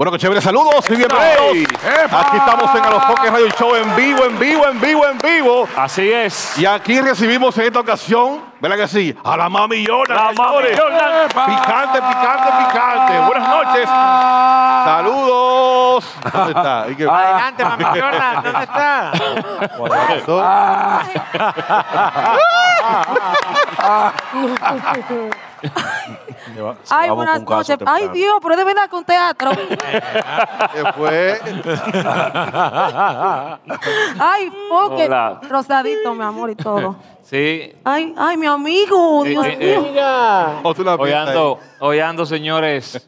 Bueno, qué chévere, saludos y bienvenidos. Aquí estamos en A los Radio Show en vivo, en vivo, en vivo, en vivo. Así es. Y aquí recibimos en esta ocasión, ¿verdad que sí? A la mami Picante, picante, picante. Buenas noches. Saludos. ¿Dónde está? Adelante, mami ¿Dónde está? Ay, buenas noches. Ay, Dios, pero de verdad con teatro. ay, porque Hola. rosadito, mi amor, y todo. Sí. Ay, ay, mi amigo, Dios mío. Hoy ando, señores,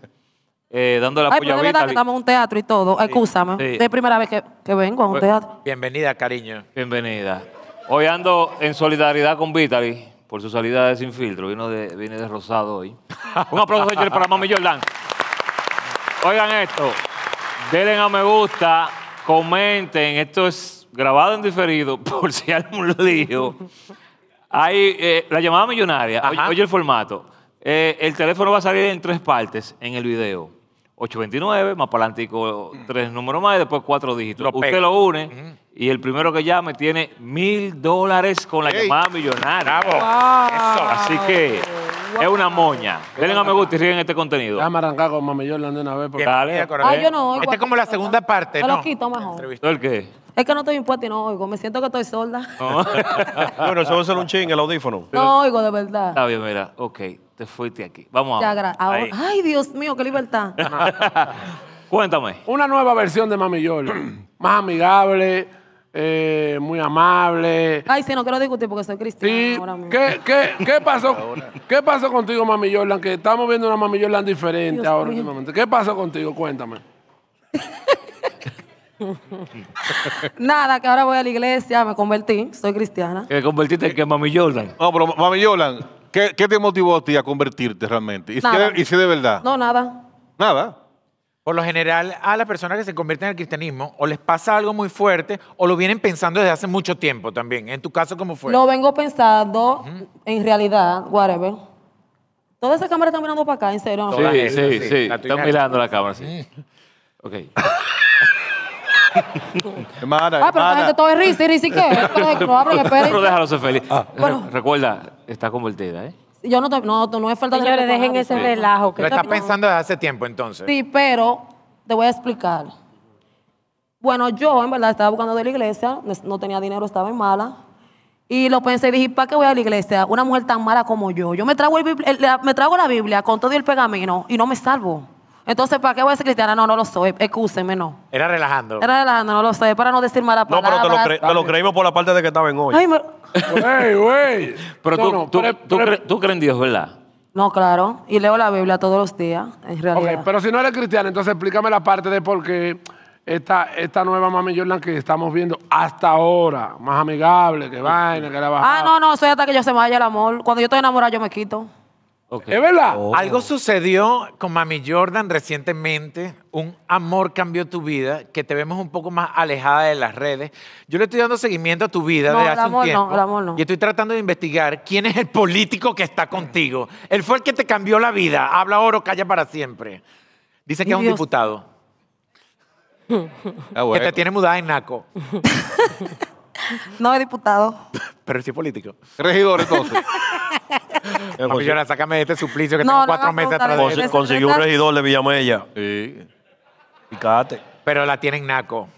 eh, dando la Ay, pero de verdad que estamos en un teatro y todo. Sí, Excúsame. Sí. Es primera vez que, vengo a un pues, teatro. Bienvenida, cariño. Bienvenida. Hoy ando en solidaridad con Vitali por su salida de Sin Filtro. Vino de, viene de rosado hoy. Un aplauso, para Mami Jordan. Oigan esto. Denle a me gusta, comenten. Esto es grabado en diferido, por si hay un lío. Hay eh, la llamada millonaria. Oye, oye, el formato. Eh, el teléfono va a salir en tres partes en el video. 829, más para adelante mm. tres números más y después cuatro dígitos. Usted lo une mm-hmm. y el primero que llame tiene mil dólares con la llamada millonaria. Así que es una moña. Denle a me gusta y siguen este contenido. Déjame arrancar con Mami Jordan de una vez. Porque Dale. Ah, yo no oigo. Esta es como la segunda parte, ¿no? lo quito mejor. ¿El qué? Es que no estoy impuesto y no oigo. Me siento que estoy sorda. bueno, eso va a ser un ching, el audífono. No oigo, de verdad. Está bien, mira. Ok, te fuiste aquí. Vamos a ver. Ahora, ay, Dios mío, qué libertad. Cuéntame. Una nueva versión de Mami Jordan. Más amigable eh, muy amable. Ay, sí, no quiero discutir porque soy cristiano sí. ahora mismo. ¿Qué, qué, qué, pasó, ¿Qué pasó contigo, Mami Jordan? Que estamos viendo una Mami Jordan diferente ahora ¿Qué pasó contigo? Cuéntame. Nada, que ahora voy a la iglesia, me convertí, soy cristiana. ¿Te convertiste en qué, Mami Jordan? No, pero Mami Jordan, ¿qué, te motivó a ti a convertirte realmente? ¿Y ¿Y si de verdad? No, nada. ¿Nada? Por lo general, a las personas que se convierten al cristianismo, o les pasa algo muy fuerte, o lo vienen pensando desde hace mucho tiempo también. En tu caso, ¿cómo fue? Lo vengo pensando, en realidad, whatever. Todas esa cámara está mirando para acá, en serio. Sí, sí, sí, Están mirando la cámara, sí. Mm. ok. ah, pero la gente todo es risa, ¿y risa qué? No, Pero déjalo ser feliz. Bueno. Ah. Recuerda, está convertida, ¿eh? Yo no, te, no, no es falta Señores, de dejen ese relajo. Lo estás pensando desde hace tiempo, entonces. Sí, pero te voy a explicar. Bueno, yo en verdad estaba buscando de la iglesia, no- tenía dinero, estaba en mala. Y lo pensé y dije, ¿para qué voy a la iglesia? Una mujer tan mala como yo. Yo me trago, el me trago la Biblia con todo el pegamento y no me salvo. Entonces, ¿para qué voy a ser cristiana? No, no lo soy. Escúsenme, no. Era relajando. Era relajando, no lo soy. Para no decir malas No, pero te lo, creímos por la parte de que estaba en hoy. Ay, Güey, Pero tú, tú, tú crees en Dios, ¿verdad? No, claro. Y leo la Biblia todos los días, en Ok, pero si no eres cristiana, entonces explícame la parte de por qué esta, esta nueva Mami Jordan que estamos viendo hasta ahora, más amigable, que vaina, que la ah, baja. Ah, no, no, soy hasta que yo se me vaya el amor. Cuando yo estoy enamorada, yo me quito. Es ¿Eh, verdad. Oh. Algo sucedió con Mami Jordan recientemente. Un amor cambió tu vida, que te vemos un poco más alejada de las redes. Yo le estoy dando seguimiento a tu vida de hace un tiempo. Y estoy tratando de investigar quién es el político que está contigo. Él fue el que te cambió la vida. Habla oro, calla para siempre. Dice que es un diputado. Ah, que te tiene mudada en Naco. No, diputado. Pero sí político. Regidor, entonces. Papi, sácame de este suplicio que tengo cuatro meses atrás de él. Consiguió un regidor de ella. Sí. Fíjate. Pero la tienen naco.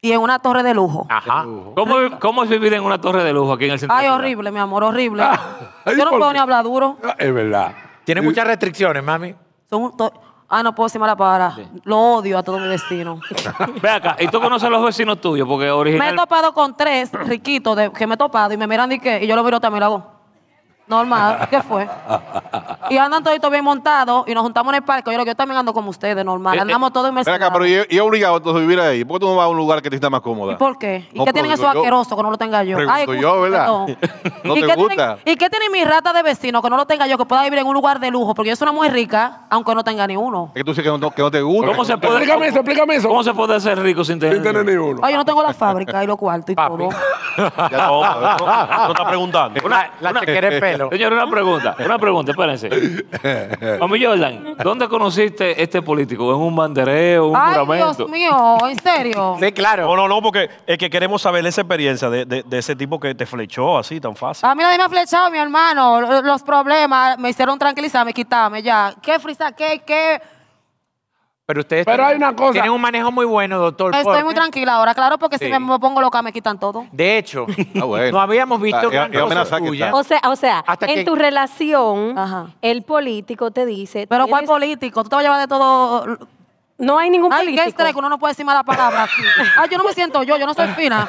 Y en una torre de lujo. Ajá. ¿Cómo, cómo es vivir en una torre de lujo aquí en el centro? Ay, horrible, mi amor, horrible. Ah. Yo no puedo ni hablar duro. Ah, es verdad. Tiene muchas restricciones, mami. Son Ah, no puedo decir mala palabra. Lo odio a todo mi destino. Ve acá, ¿y tú conoces a los vecinos tuyos? Porque original... Me he topado con tres riquitos que me he topado y me miran y, ¿qué? y yo lo miro también lo hago. Normal, ¿qué fue? Y andan toditos bien montados y nos juntamos en el parque. Yo, yo también ando como ustedes, normal. Eh, eh, Andamos todos en mezclado. Acá, pero yo, yo obligado a vivir ahí. ¿Por qué tú no vas a un lugar que te está más cómoda? ¿Y por qué? ¿Y qué tienen esos asquerosos que no lo tenga yo? Ay, yo, ¿verdad? No, ¿Y te qué gusta? Tienen, ¿Y qué tienen mis rata de vecino que no lo tenga yo, que pueda vivir en un lugar de lujo? Porque yo soy una mujer rica, aunque no tenga ni uno. Es que tú dices que no, te gusta. ¿Cómo se puede, explícame eso, explícame eso. ¿Cómo se puede ser rico sin tener, ni uno? Ay, yo no tengo la fábrica y lo cuarto y todo. Ya no, no, está preguntando. La, la Señor, una pregunta, una pregunta, espérense. Mami Jordan, ¿dónde conociste este político? ¿En un bandereo, un Ay, Dios mío, ¿en serio? Sí, claro. No, no, no, porque es que queremos saber esa experiencia de, ese tipo que te flechó así tan fácil. A mí nadie me ha flechado, mi hermano. Los problemas me hicieron tranquilizarme, quitarme ya. ¿Qué frisa? ¿Qué? ¿Qué? Pero ustedes tienen un manejo muy bueno, doctor. Estoy muy tranquila ahora, claro, porque si me- pongo loca me quitan todo. De hecho, ah, no habíamos ah, visto O sea, o sea en tu relación, el político te dice. Pero ¿cuál político? Tú te vas a llevar de todo no hay ningún político. qué estrés, que uno no puede decir mala palabra ah, yo no me siento yo, yo no soy fina.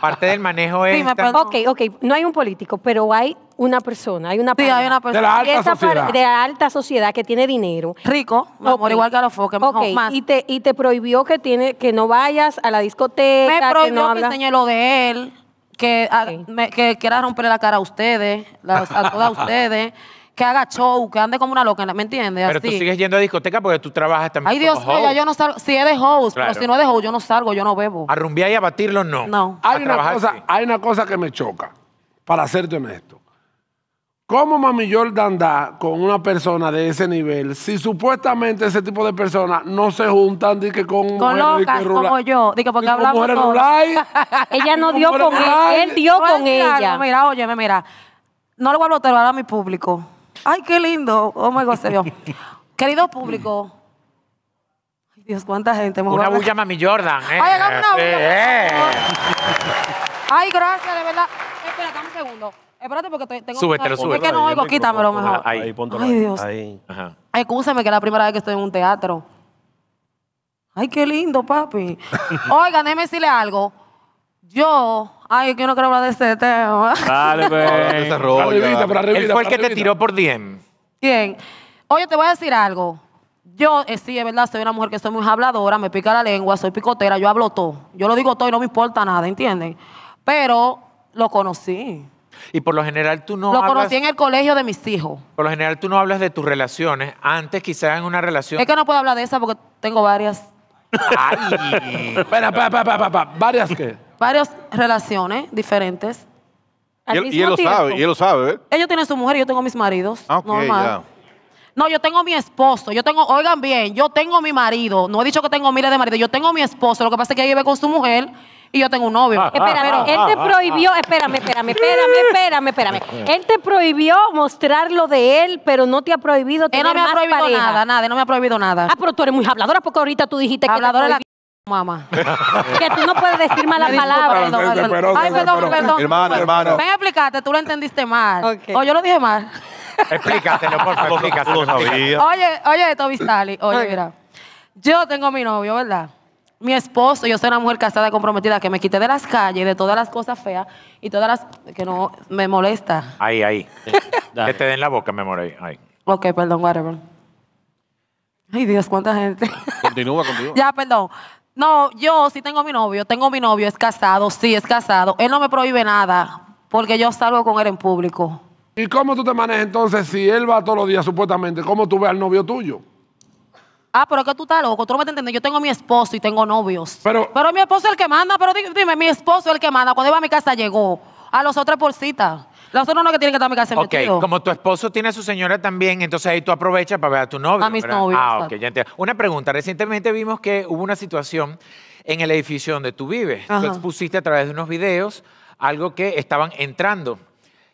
Parte del manejo es. Ok, ok, no hay un político, pero hay una persona, hay una persona. De alta sociedad. de alta sociedad que tiene dinero. Rico, No, amor, igual que a los foques. Ok, más. y te, y te prohibió que tiene que no vayas a la discoteca, me que no prohibió que hablas. lo de él, que, ah, que quiera romperle la cara a ustedes, a todas ustedes, que haga show, que ande como una loca, ¿me entiendes? Pero tú sigues yendo a discoteca porque tú trabajas también. Ay, Dios mío, yo no salgo. Si es de host, pero si no es de host, yo no salgo, yo no bebo. A rumbear y a batirlo, no. No. Hay, una cosa, hay una cosa que me choca, para hacerte honesto. ¿Cómo Mami Jordan da con una persona de ese nivel si supuestamente ese tipo de personas no se juntan que con, con mujeres locas, como yo? porque hablamos con Ella no dio con él, él dio con ella. Mira, oye, mira. No le voy a bloquear a mi público. Ay, qué lindo. Oh my God, se Querido público. Ay, Dios, cuánta gente. Me una bulla, mami Jordan. Eh. Ay, hagamos una bulla. Eh. Ay, gracias, de verdad. Espera, dame un segundo. Espérate porque tengo Súbetelo, que... Es que no oigo, quítamelo mejor. Ahí, ahí Ay, Dios. Ahí. Ajá. Ay, escúchame que es la primera vez que estoy en un teatro. Ay, qué lindo, papi. Oigan, déjeme decirle algo. Yo Ay, yo no quiero hablar de ese tema. Dale, pues. Arribita, Él fue el que te tiró por DM. ¿Quién? Oye, te voy a decir algo. Yo, eh, sí, es verdad, soy una mujer que soy muy habladora, me pica la lengua, soy picotera, yo hablo todo. Yo lo digo todo y no me importa nada, ¿entienden? Pero lo conocí. Y por lo general tú no Lo conocí en el colegio de mis hijos. Por lo general tú no hablas de tus relaciones. Antes quizás en una relación... Es que no puedo hablar de esa porque tengo varias. ¡Ay! Espera, espera, espera. ¿Varias qué? varias relaciones diferentes. y, él, lo sabe, él lo sabe. ¿eh? Ellos tienen su mujer y yo tengo mis maridos. Ah, no, yo tengo mi esposo, yo tengo, oigan bien, yo tengo mi marido. No he dicho que tengo miles de maridos, yo tengo mi esposo. Lo que pasa es que él vive con su mujer y yo tengo un novio. Ah, espérame, ah, él te prohibió, espérame, espérame, espérame, espérame, espérame. Él te prohibió mostrar lo de él, pero no te ha prohibido tener más Él no me ha prohibido nada, nada, no me ha prohibido nada. Ah, pero tú eres muy habladora porque ahorita tú dijiste que Habladora mamá. que tú no puedes decir malas palabras. Ay, perdón, perdón. Hermano, hermano. Ven a tú lo entendiste mal. O yo lo dije mal. Explícatelo, por favor, explícatelo. Oye, oye, Toby Staley, oye, mira. Yo tengo mi novio, ¿verdad? Mi esposo, yo soy una mujer casada comprometida que me quité de las calles, de todas las cosas feas y todas las que no me molesta. Ahí, ahí. que te den la boca, me moré. Ahí. Ok, perdón, whatever. Ay, Dios, cuánta gente. Continúa, continúa. ya, perdón. No, yo sí tengo mi novio, tengo mi novio, es casado, sí, es casado. Él no me prohíbe nada, porque yo salgo con él en público. ¿Y cómo tú te manejas entonces si él va todos los días supuestamente? ¿Cómo tú ves al novio tuyo? Ah, pero que tú estás loco, tú no me entiendes. Yo tengo mi esposo y tengo novios. Pero, pero mi esposo es el que manda, pero dime, mi esposo es el que manda. Cuando iba a mi casa llegó a los otros por cita. Los otros no que tienen que estar mi Ok, como tu esposo tiene a su señora también, entonces ahí tú aprovechas para ver a tu novio. A Ah, ok, ya entiendo. Una pregunta. Recientemente vimos que hubo una situación en el edificio donde tú vives. Tú expusiste a través de unos videos algo que estaban entrando,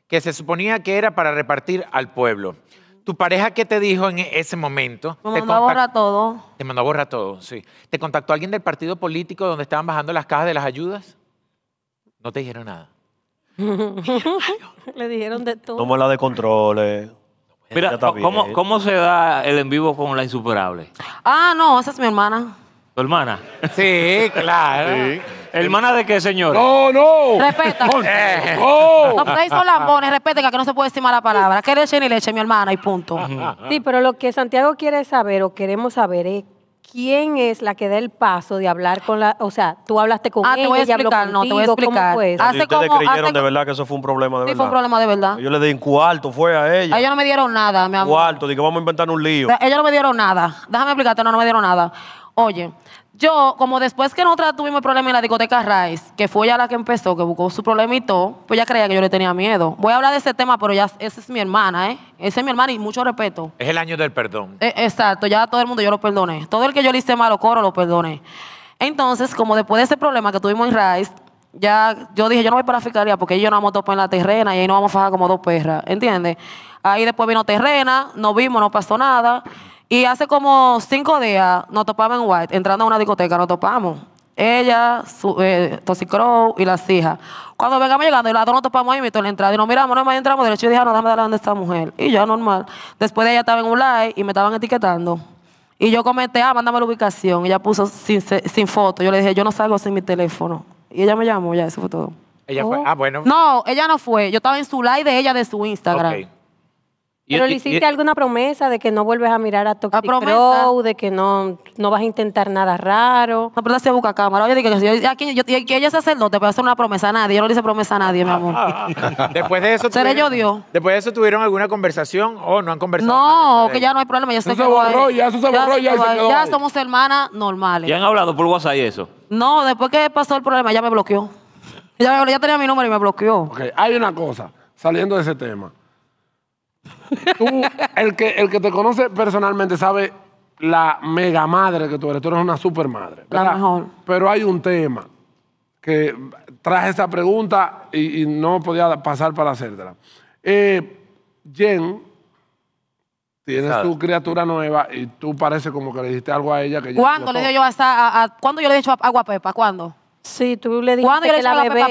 que se suponía que era para repartir al pueblo. ¿Tu pareja qué te dijo en ese momento? Me mandó a borrar todo. Te mandó a borrar todo, sí. ¿Te contactó alguien del partido político donde estaban bajando las cajas de las ayudas? No te dijeron nada. Le dijeron de todo. Toma la de controles. Mira, ¿cómo, se da el en vivo con la insuperable? Ah, no, esa es mi hermana. ¿Tu hermana? Sí, claro. ¿Hermana de qué, señor? No, no. Respeta. Eh. No, no ustedes son lambones, respeten, que no se puede estimar la palabra. Que leche ni leche, mi hermana, y punto. Sí, pero lo que Santiago quiere saber o queremos saber es ¿Quién es la que da el paso de hablar con la, o sea, tú hablaste con ah, ella, te voy a explicar, no, te voy a explicar. ¿cómo fue ustedes creyeron de verdad que eso fue un problema de sí, verdad. fue un problema de verdad. Yo le di un cuarto, fue a ella. A ella no me dieron nada, mi amor. Cuarto, dije, vamos a inventar un lío. Ella no me dieron nada. Déjame explicarte, no, no me dieron nada. Oye, yo, como después que nosotros tuvimos el problema en la discoteca Rice, que fue ella la que empezó, que buscó su problemito, pues ya creía que yo le tenía miedo. Voy a hablar de ese tema, pero ya esa es mi hermana, ¿eh? Esa es mi hermana y mucho respeto. Es el año del perdón. Eh, exacto, ya todo el mundo yo lo perdoné. Todo el que yo le hice malo coro lo perdoné. Entonces, como después de ese problema que tuvimos en Rice, ya yo dije, yo no voy para la fiscalía porque ellos no vamos a topar en la terrena y ahí no vamos a fajar como dos perras, ¿entiendes? Ahí después vino terrena, no vimos, no pasó nada. Y hace como cinco días nos topamos en White, entrando a una discoteca, nos topamos. Ella, su, eh, Crow y las hijas. Cuando vengamos llegando, el lado nos topamos ahí, en la entrada. Y nos miramos, no más entramos derecho. Y dije, ah, no, de darle donde esta mujer. Y ya normal. Después de ella estaba en un live y me estaban etiquetando. Y yo comenté, ah, mándame la ubicación. Y ella puso sin, sin foto. Yo le dije, yo no salgo sin mi teléfono. Y ella me llamó, ya, eso fue todo. Ella fue, oh. ah, bueno. No, ella no fue. Yo estaba en su live de ella de su Instagram. Pero le hiciste alguna promesa de que no vuelves a mirar a Toxic Crow, ah, de que no, no vas a intentar nada raro. No, pero se busca cámara. Oye, que, yo, aquí, yo, que ella es sacerdote, pero hacer una promesa a nadie. Yo no le hice promesa a nadie, mi amor. después de eso. ¿Seré yo Dios? Después de eso, ¿tuvieron alguna conversación o no han conversado? No, que ya no hay problema. Ya, se, borró, ya se borró, ya, se ya somos hermanas normales. ¿Ya han hablado por WhatsApp y eso? No, después que pasó el problema, ya me bloqueó. Ya, ya tenía mi número y me bloqueó. Ok, hay una cosa, saliendo de ese tema. Tú, el que, el que te conoce personalmente sabe la mega madre que tú eres. Tú eres una super madre. Pero hay un tema que traje esta pregunta y, no podía pasar para hacértela. Eh, Jen, tienes tu criatura nueva y tú parece como que le dijiste algo a ella que ¿Cuándo le dio yo hasta a, yo le he dicho agua Pepa? ¿Cuándo? Sí, tú le dijiste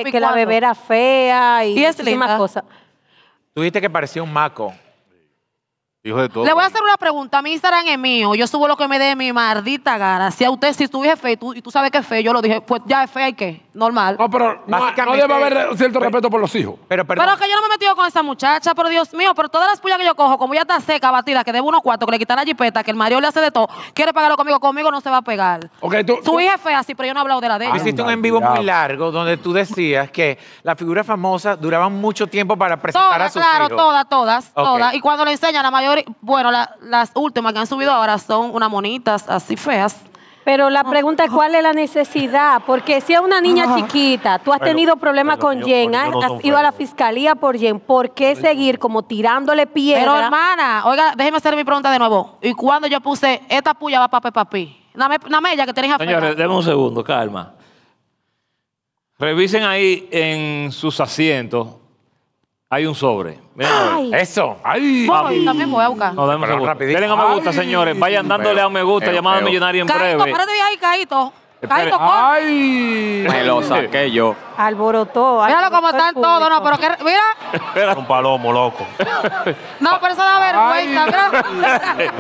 que, la bebé, era fea y, ¿Y la cosas tuviste que parecía un maco. Hijo de todo. Le voy a hacer una pregunta. Mi Instagram es mío. Yo subo lo que me dé mi maldita gana Si a usted, si tú hija tú, y tú sabes que es yo lo dije, pues ya es fe, y qué. Normal. No, pero no, debe haber cierto respeto por los hijos. Pero, perdón. pero que yo no me he metido con esa muchacha, pero Dios mío, pero todas las pullas que yo cojo, como ya está seca, batida, que debo unos cuatro que le quitan la jipeta, que el Mario le hace de todo, quiere pagarlo conmigo, conmigo no se va a pegar. Okay, tú, hija es fea, sí, pero yo no he de la de ella. Hiciste un en vivo muy largo donde tú decías que las figuras famosas duraban mucho tiempo para presentar a sus claro, Todas, todas, todas. Y cuando le enseñan, la mayoría bueno, las últimas que han subido ahora son unas monitas así feas. Pero la pregunta es cuál es la necesidad, porque si es una niña chiquita, tú has tenido problemas con Yen, Jen, ¿ah? has, ido a la fiscalía por Jen, ¿por qué seguir como tirándole piedra? Pero hermana, oiga, déjeme hacer mi pregunta de nuevo. ¿Y cuando yo puse, esta puya va para papi? Dame, dame ella que tenéis Señores, denme un segundo, calma. Revisen ahí en sus asientos hay un sobre. Eso. Ay. también voy a buscar. No, a me gusta, señores. Vayan dándole a me gusta, llamado llamada millonaria en Caíto, breve. párate ahí, Caíto. Caíto, Ay. Me lo saqué yo. Alborotó. Míralo como cómo están todos. No, pero que, mira. Un palomo, loco. No, pero eso da vergüenza. Mira.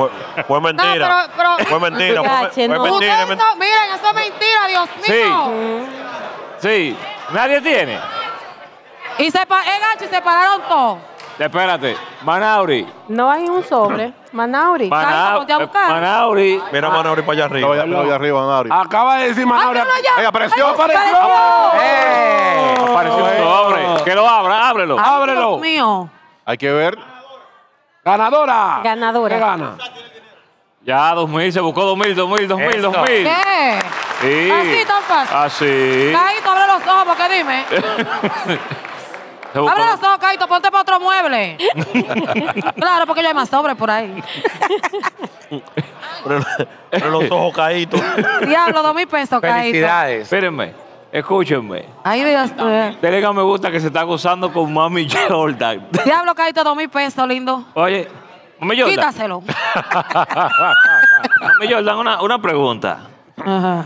Fue, mentira. Fue mentira. Fue, mentira. miren, eso es mentira, Dios mío. Sí. Sí. Nadie tiene. Y se, y se pararon todos. Espérate, Manauri. No hay un sobre. Manauri. Manauri. Manauri. Mira ah, Manauri para allá arriba. Para allá arriba, Manauri. Acaba de decir Manauri. Ay, apareció. apareció. Eh, apareció un sobre. Que lo abra, ábrelo. ábrelo. Dios mío. Hay que ver. Ganadora. Ganadora. ¿Qué gana? Ya, 2000, se buscó 2000, 2000, 2000, 2000. ¿Qué? Sí. Así tan fácil. Así. Caíto, abre los ojos, porque dime. Abre los ojos, Caito, ponte para otro mueble. claro, porque ya hay más sobres por ahí. pero, los ojos, caídos. Diablo, dos mil pesos, Caito. Felicidades. Espérenme. Escúchenme. Ay, Dios Telegram me gusta que se está gozando con Mami Jordan. Diablo, Caito, dos mil pesos, lindo. Oye, Mami Quítaselo. mami Jordan, una, una pregunta. Ajá.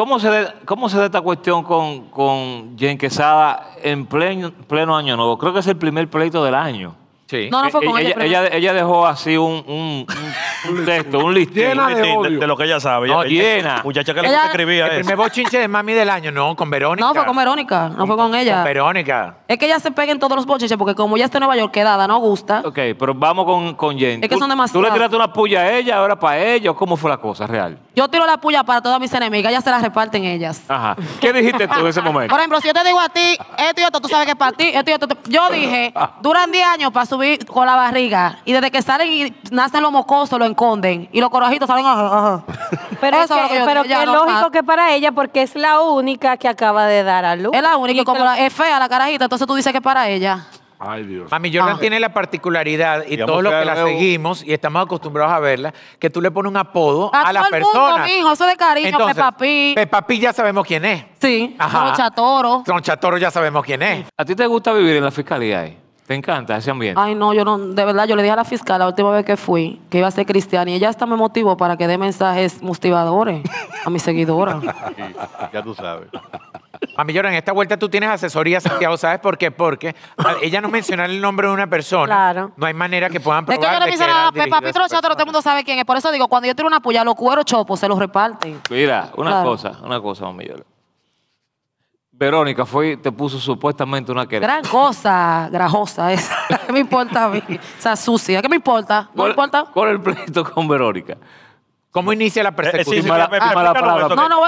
¿Cómo se, ¿Cómo se da esta cuestión con, con Jen Quesada en pleno, pleno año nuevo? Creo que es el primer pleito del año. No, no e- fue con e- ella, ella, ella dejó así un, texto, un listín de, lo que ella sabe. No, llena. Muchacha que le escribía. gusta escribir El primer bochinche de mami del año, no, con Verónica. No, fue con Verónica, no fue con ella. Verónica. Es que ella se pega en todos los bochinches porque como ya está en Nueva York quedada, no gusta. Ok, pero vamos con, con Jen. Es que son demasiadas. Tú le tiraste una puya a ella, ahora para ellos. ¿Cómo fue la cosa real? Yo tiro la puya para todas mis enemigas, ellas se las reparten ellas. Ajá. ¿Qué dijiste tú en ese momento? Por ejemplo, si yo te digo a ti, esto y esto, tú sabes que para ti, esto y esto, yo dije, ah. duran 10 años para subir con la barriga. Y desde que salen y nacen los mocosos, lo enconden Y los corajitos salen. Pero es que, pero que lógico que para ella, porque es la única que acaba de dar a luz. Es la única, y como la, es fea la carajita, entonces tú dices que para ella. Ay, Dios. Mami Jordan ah. tiene la particularidad, y todos los que la seguimos y estamos acostumbrados a verla, que tú le pones un apodo a, a la persona. hijo, eso de cariño, Pepapi. ya sabemos quién es. Sí, Tronchatoro. Tronchatoro ya sabemos quién es. ¿A ti te gusta vivir en la fiscalía ahí? ¿Te encanta ese ambiente? Ay, no, yo no, de verdad, yo le dije a la fiscal la última vez que fui que iba a ser cristiana y ella hasta me motivó para que dé mensajes motivadores a mi seguidora. ya tú sabes. Mami, lloran, en esta vuelta tú tienes asesoría, Santiago, ¿sabes por qué? Porque ella no menciona el nombre de una persona. Claro. No hay manera que puedan probar. Es que yo le a Pepa Pitro, todo el mundo sabe quién es. Por eso digo, cuando yo tiro una puya, los cueros chopos se los reparten. Mira, una cosa, una cosa, mami, Verónica fue te puso supuestamente una querella. Gran cosa, grajosa esa. ¿Qué me importa a mí? o sea sucia. ¿Qué me importa? ¿No me importa? ¿Cuál el pleito con Verónica? ¿Cómo inicia la persecución? No No, no,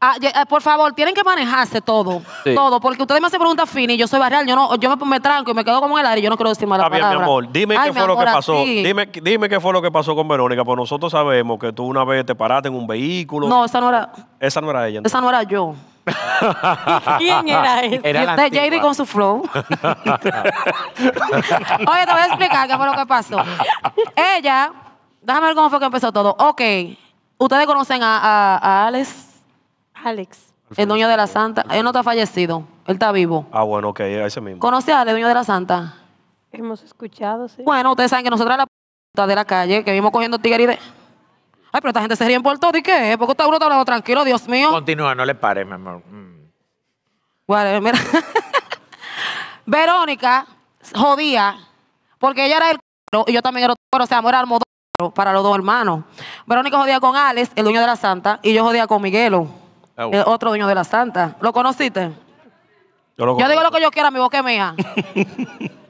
ah, eh, por favor, tienen que manejarse todo. Todo, porque ustedes me hacen preguntas finas y yo soy barrial. Yo, no, yo me, tranco y me quedo como en el aire y yo no quiero decir mala la mi amor. Dime qué fue lo que pasó. Dime, dime qué fue lo que pasó con Verónica, porque nosotros sabemos que tú una vez te paraste en un vehículo. No, esa no era. Esa no era ella. Esa no era yo. ¿Quién era ese? Era la J.D. con su flow. Oye, te voy a explicar qué fue lo que pasó. Ella, déjame ver cómo fue que empezó todo. Ok, ustedes conocen a, Alex. Alex. El dueño de la Santa. Él no está fallecido. Él está vivo. Ah, bueno, ok, ese mismo. ¿Conoce a Alex, dueño de la Santa? Hemos escuchado, sí. Bueno, ustedes saben que nosotros la puta de la calle, que vimos cogiendo tigre de... Ay, pero esta gente se ríe por todo. ¿Y qué ¿Por Porque uno está hablando tranquilo, Dios mío. Continúa, no le pare, mi amor. Mm. mira. Verónica jodía porque ella era el y yo también era el otro, o sea, modo modo para los dos hermanos. Verónica jodía con Alex, el dueño de la Santa, y yo jodía con Miguelo, ah, el otro dueño de la Santa. ¿Lo conociste? Yo, digo lo que yo quiera, mi boca es mía.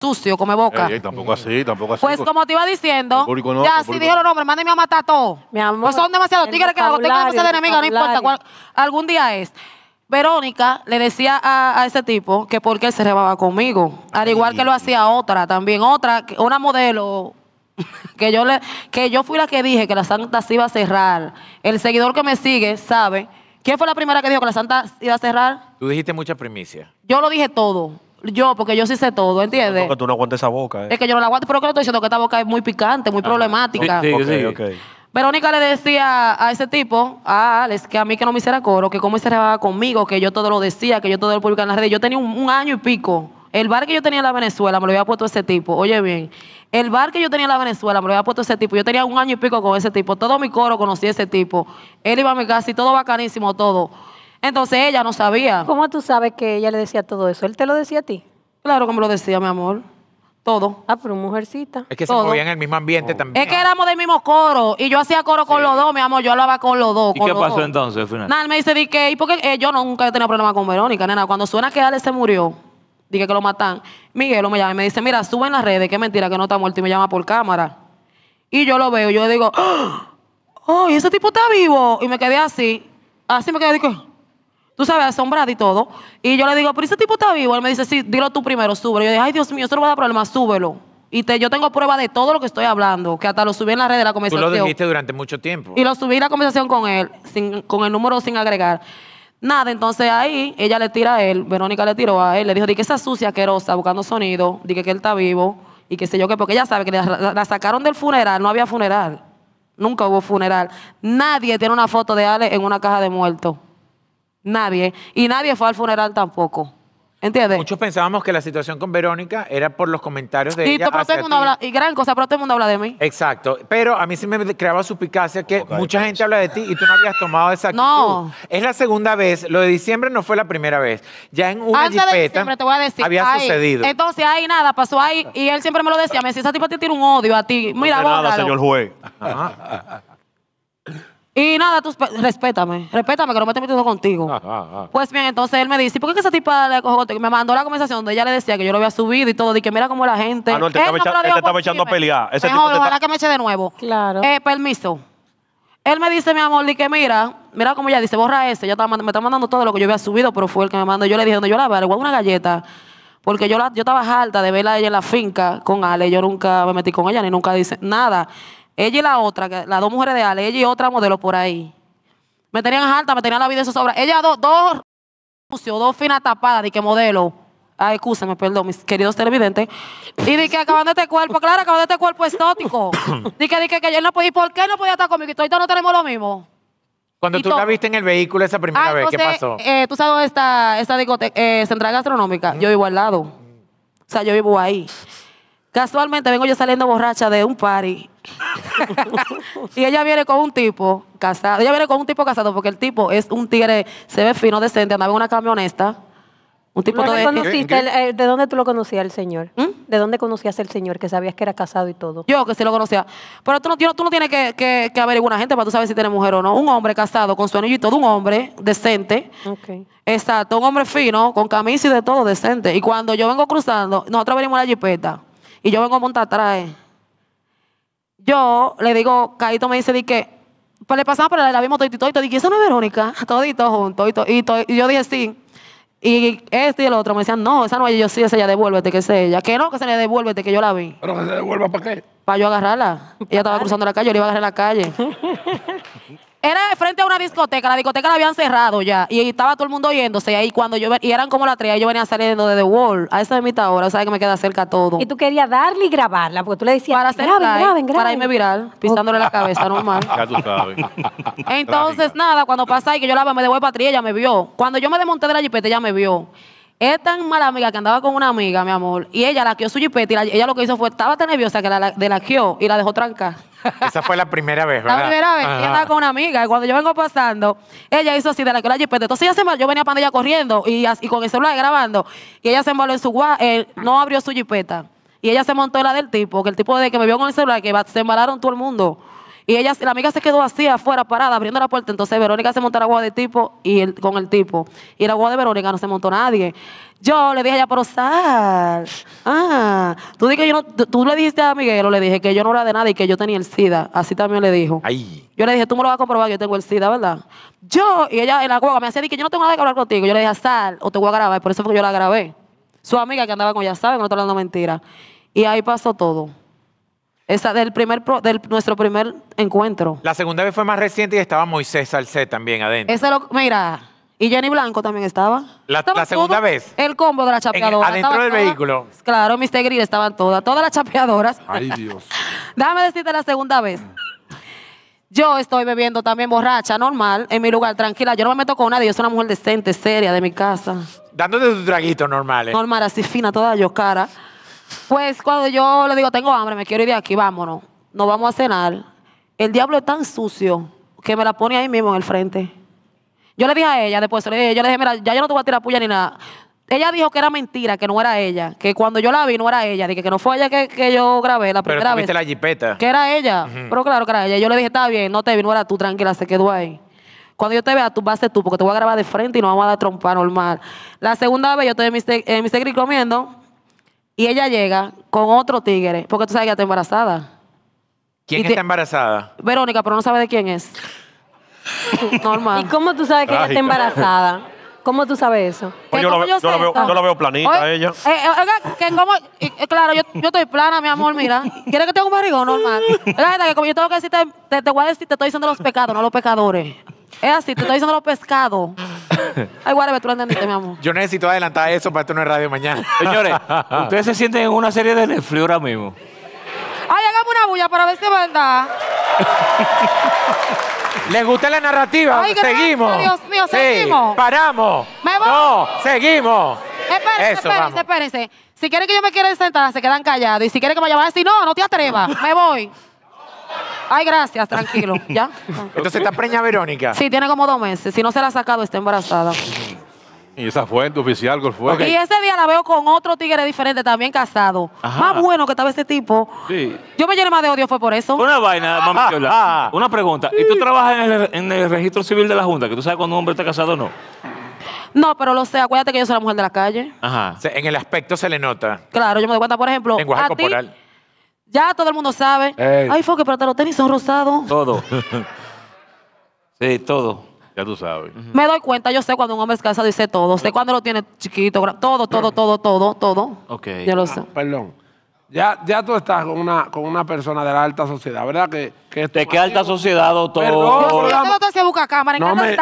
sucio, come boca. tampoco así, tampoco así. Pues como te iba diciendo, ya si dijeron los nombres, mándenme a matar a todos. Mi amor, pues son demasiados tigres que tengo demasiados enemigos, no importa cuál, algún día es. Verónica le decía a, ese tipo que porque él se rebaba conmigo, al igual que lo hacía otra, también otra, una modelo que yo le que yo fui la que dije que la Santa se iba a cerrar. El seguidor que me sigue sabe ¿Quién fue la primera que dijo que la Santa se iba a cerrar? Tú dijiste muchas primicias. Yo lo dije todo. Yo, porque yo sí sé todo, ¿entiendes? porque tú no aguantes esa boca. ¿eh? Es que yo no la aguanto, pero que le estoy diciendo que esta boca es muy picante, muy problemática. Sí, sí, sí. Verónica le decía a ese tipo, a Alex, que a mí que no me hiciera coro, que cómo se rebaba conmigo, que yo todo lo decía, que yo todo lo publicaba en las redes. Yo tenía un, año y pico. El bar que yo tenía en la Venezuela me lo había puesto ese tipo. Oye bien, el bar que yo tenía en la Venezuela me lo había puesto ese tipo. Yo tenía un año y pico con ese tipo. Todo mi coro conocí a ese tipo. Él iba a mi casa y todo bacanísimo, todo. Entonces ella no sabía. ¿Cómo tú sabes que ella le decía todo eso? ¿Él te lo decía a ti? Claro que me lo decía, mi amor. Todo. Ah, pero un mujercita. Es que se movían en el mismo ambiente oh. también. Es que éramos del mismo coro. Y yo hacía coro con los dos, mi amor. Yo hablaba con los dos. ¿Y qué pasó entonces al final? Nada, me dice, di ¿y eh, yo nunca he tenido problema con Verónica, nena. Cuando suena que Ale se murió, dije que lo matan, Miguel me llama y me dice, mira, sube en las redes, qué mentira, que no está muerto, y me llama por cámara. Y yo lo veo, yo digo, ¡ay, ese tipo está vivo! Y me quedé así, así me quedé, tú sabes, asombrada y todo. Y yo le digo, pero ese tipo está vivo. Él me dice, sí, dilo tú primero, súbelo. Yo dije, ay, Dios mío, eso no va a dar problema, súbelo. Y te, yo tengo prueba de todo lo que estoy hablando, que hasta lo subí en la red de la conversación. Tú lo dijiste durante mucho tiempo. Y lo subí en la conversación con él, sin, con el número sin agregar. Nada, entonces ahí ella le tira a él, Verónica le tiró a él, le dijo, di que esa sucia asquerosa buscando sonido, di que, él está vivo y qué sé yo qué, porque ella sabe que la, la sacaron del funeral, no había funeral, nunca hubo funeral. Nadie tiene una foto de Ale en una caja de muertos. Nadie. Y nadie fue al funeral tampoco. ¿Entiendes? Muchos pensábamos que la situación con Verónica era por los comentarios de y ella. todo el mundo habla, y gran cosa, pero todo el mundo habla de mí. Exacto. Pero a mí sí me creaba suspicacia que mucha gente habla de ti y tú no habías tomado esa actitud. No. Es la segunda vez. Lo de diciembre no fue la primera vez. Ya en una Antes había sucedido. Entonces, ahí nada, pasó ahí. Y él siempre me lo decía. Me decía, esa tipo te tiene un odio a ti. Mira, no nada, señor juez. Y nada, tú respétame, respétame que no me estoy metiendo contigo. Ah, ah, ah. Pues bien, entonces él me dice, ¿por qué esa tipa le cojo contigo? Me mandó la conversación donde ella le decía que yo lo había subido y todo, y que mira cómo la gente. Ah, no, él te, estaba, echando a pelear. Ese tipo que me eche de nuevo. Claro. Eh, permiso. Él me dice, mi amor, y que mira, mira cómo ella dice, borra ese. Ya me está mandando todo lo que yo había subido, pero fue el que me mandó. Yo le dije, donde yo la veo, igual una galleta. Porque yo, la, yo estaba harta de verla a ella en la finca con Ale. Yo nunca me metí con ella ni nunca dice nada. Ella y la otra, las dos mujeres de Ale, ella y otra modelo por ahí. Me tenían alta, me tenían la vida en obras. Ella dos, dos, dos finas tapadas, de que modelo. ah, escúchame, perdón, mis queridos televidentes. Y de que acabando este cuerpo, claro, acabando este cuerpo estótico. di que, di que, que yo no podía, ¿y por qué no podía estar conmigo? Y ahorita no tenemos lo mismo. Cuando tú la viste en el vehículo esa primera ah, vez, ¿qué pasó? Eh, tú sabes dónde esta discoteca, eh, central gastronómica. Yo vivo al lado. O sea, yo vivo ahí. Casualmente vengo yo saliendo borracha de un party y ella viene con un tipo casado. Ella viene con un tipo casado porque el tipo es un tigre, se ve fino, decente, andaba en una camioneta. Un tipo ¿De eh, dónde tú lo conocías el señor? ¿Mm? ¿De dónde conocías el señor que sabías que era casado y todo? Yo que sí lo conocía. Pero tú no, tú no tienes que, que, que averiguar gente para tú saber si tiene mujer o no. Un hombre casado con su anillo y todo, un hombre decente. Exacto, un hombre fino, con camisa y de todo, decente. Y cuando yo vengo cruzando, nosotros venimos a la jipeta y yo vengo a montar atrás. Eh yo le digo, Caíto me dice, que, pues le pasaba por la vimos todito, todito, dije, esa no es Verónica, todito junto, y, y, y yo dije, sí. Y este y el otro me decían, no, esa no es ella, yo, sí, esa ya devuélvete, que es ella. Que no, que se le devuélvete, que yo la vi. ¿Pero que se devuelva para qué? Para yo agarrarla. Ella estaba cruzando la calle, yo le iba a agarrar la calle. Era frente a una discoteca, la discoteca la habían cerrado ya y estaba todo el mundo yéndose ahí cuando yo y eran como la 3 yo venía saliendo de The Wall a esa mitad hora, sabes que me queda cerca todo. Y tú querías darle y grabarla porque tú le decías para graben, graben, graben. para irme viral, pisándole la cabeza normal. Entonces, nada, cuando pasa ahí que yo la me devuelvo para tía ella me vio. Cuando yo me desmonté de la jipeta, ella me vio. Es tan mala amiga que andaba con una amiga, mi amor, y ella la laqueó su jipeta y ella lo que hizo fue, estaba tan nerviosa que la, de laqueó y la dejó trancar. Esa fue la primera vez, ¿verdad? La primera vez. Ella estaba con una amiga y cuando yo vengo pasando, ella hizo así, de la que la jipeta. Entonces ella se yo venía para ella corriendo y, con el celular grabando y ella se embaló en su él no abrió su jipeta. Y ella se montó la del tipo, que el tipo de que me vio con el celular, que se embalaron todo el mundo. Y ella, la amiga se quedó así afuera, parada, abriendo la puerta. Entonces Verónica se montó a la de tipo y con el tipo. Y la guagua de Verónica no se montó nadie. Yo le dije a ella, pero sal. Ah, tú, le dijiste a Miguelo, le dije que yo no era de nada y que yo tenía el SIDA. Así también le dijo. Ay. Yo le dije, tú me lo vas a comprobar yo tengo el SIDA, ¿verdad? Yo, y ella en la guagua me hacía, que yo no tengo nada que hablar contigo. Yo le dije, sal, o te voy a grabar. Por eso fue que yo la grabé. Su amiga que andaba con ella, sabe no está hablando mentira. Y ahí pasó todo. Esa del primer del nuestro primer encuentro. La segunda vez fue más reciente y estaba Moisés Salced también adentro. lo, mira, y Jenny Blanco también estaba. La, segunda vez. El combo de la chapeadora. adentro del vehículo. Claro, Mr. Grill estaban todas, todas las chapeadoras. Ay, Dios. Déjame decirte la segunda vez. Yo estoy bebiendo también borracha, normal, en mi lugar, tranquila. Yo no me meto con nadie, yo soy una mujer decente, seria, de mi casa. Dándote tu traguito normal. Normal, así fina, toda yo cara. Pues cuando yo le digo, tengo hambre, me quiero ir de aquí, vámonos, nos vamos a cenar. El diablo es tan sucio que me la pone ahí mismo en el frente. Yo le dije a ella después, yo le dije, mira, ya yo no te voy a tirar puya ni nada. Ella dijo que era mentira, que no era ella, que cuando yo la vi no era ella, dije que no fue ella que, yo grabé la primera Pero vez. la jipeta. Que era ella, pero claro que era ella. Yo le dije, está bien, no te vi, no era tú, tranquila, se quedó ahí. Cuando yo te vea, tú vas a ser tú, porque te voy a grabar de frente y nos vamos a dar trompa normal. La segunda vez yo estoy en mi, en mi comiendo y ella llega con otro tigre, porque tú sabes que está embarazada. ¿Quién está embarazada? Verónica, pero no sabe de quién es. Normal. ¿Y cómo tú sabes que ella está embarazada? ¿Cómo tú sabes eso? Pues yo, la veo, planita ella. Eh, eh, que eh, claro, yo, estoy plana, mi amor, mira. ¿Quieres que tenga un barrigón normal? La verdad que como yo tengo que decirte, te, te voy a decir, te estoy diciendo los pecados, no los pecadores. Es así, te estoy diciendo los pescados. Ay, guárdame, tú lo entendiste, mi amor. Yo necesito adelantar eso para tener radio mañana. Señores, ustedes se sienten en una serie de Netflix ahora mismo. Ay, hagamos una bulla para ver si es verdad. ¿Les gusta la narrativa? seguimos. Dios mío, seguimos. Paramos. Me voy. No, seguimos. Espérense, Eso, espérense, espérense. Si quieren que yo me quede sentada, se quedan callados. Y si quieren que me vaya a no, no te atrevas, me voy. Ay, gracias, tranquilo. ¿Ya? Entonces está preña Verónica. Sí, tiene como dos meses. Si no se la ha sacado, está embarazada. Y esa fuente oficial, ¿cuál fue? Y ese día la veo con otro tigre diferente, también casado. Más bueno que estaba ese tipo. Sí. Yo me llené más de odio, fue por eso. Una vaina, mamá. Ah, ah. una pregunta. ¿Y tú trabajas en el, registro civil de la Junta? Que tú sabes cuando un hombre está casado o no. No, pero lo sé. Acuérdate que yo soy la mujer de la calle. Ajá. En el aspecto se le nota. Claro, yo me doy cuenta, por ejemplo. Lenguaje Ti, ya todo el mundo sabe. hay Ay, Foque, pero los tenis son rosados. Todo. sí, todo. Ya tú sabes. Me doy cuenta, yo sé cuando un hombre es casado y sé todo. Sé cuando lo tiene chiquito, todo, todo, todo, todo, todo. Ok. Ya lo ah, perdón. Ya, ya tú estás con una, con una persona de la alta sociedad, ¿verdad? Que, que ¿De qué alta sociedad, doctor? Perdón, no se busca cámara, no me,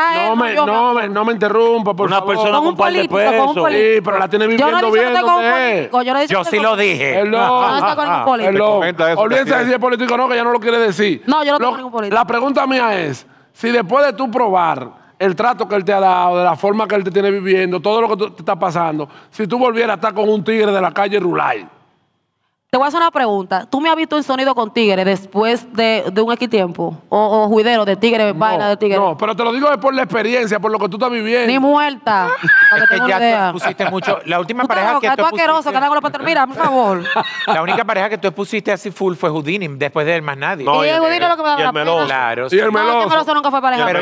no, no, me, no me interrumpa, por una favor. Una persona con un par de pesos. Sí, pero la tiene viviendo yo no bien. Con yo sí lo dije. No, No está con ningún político. Olvídense de decir político no, que ya no lo quiere decir. No, yo no tengo ningún político. La pregunta mía es, si después de tú probar el trato que él te ha dado, de la forma que él te tiene viviendo, todo lo que te está pasando, si tú volvieras a estar con un tigre de la calle Rulay, te voy a hacer una pregunta. ¿Tú me has visto en sonido con tigre después de, un X tiempo? O, o juidero de tigre, no, vaina de tigre. No, pero te lo digo por la experiencia, por lo que tú estás viviendo. Ni muerta. que ya te pusiste mucho. La última pareja que tú asqueroso, que con los Mira, por favor. La única pareja que tú pusiste así full fue Houdini, después de él más nadie. No, y, el lo que me da la meloso. Claro. Y el meloso. No, el meloso nunca fue pareja mía.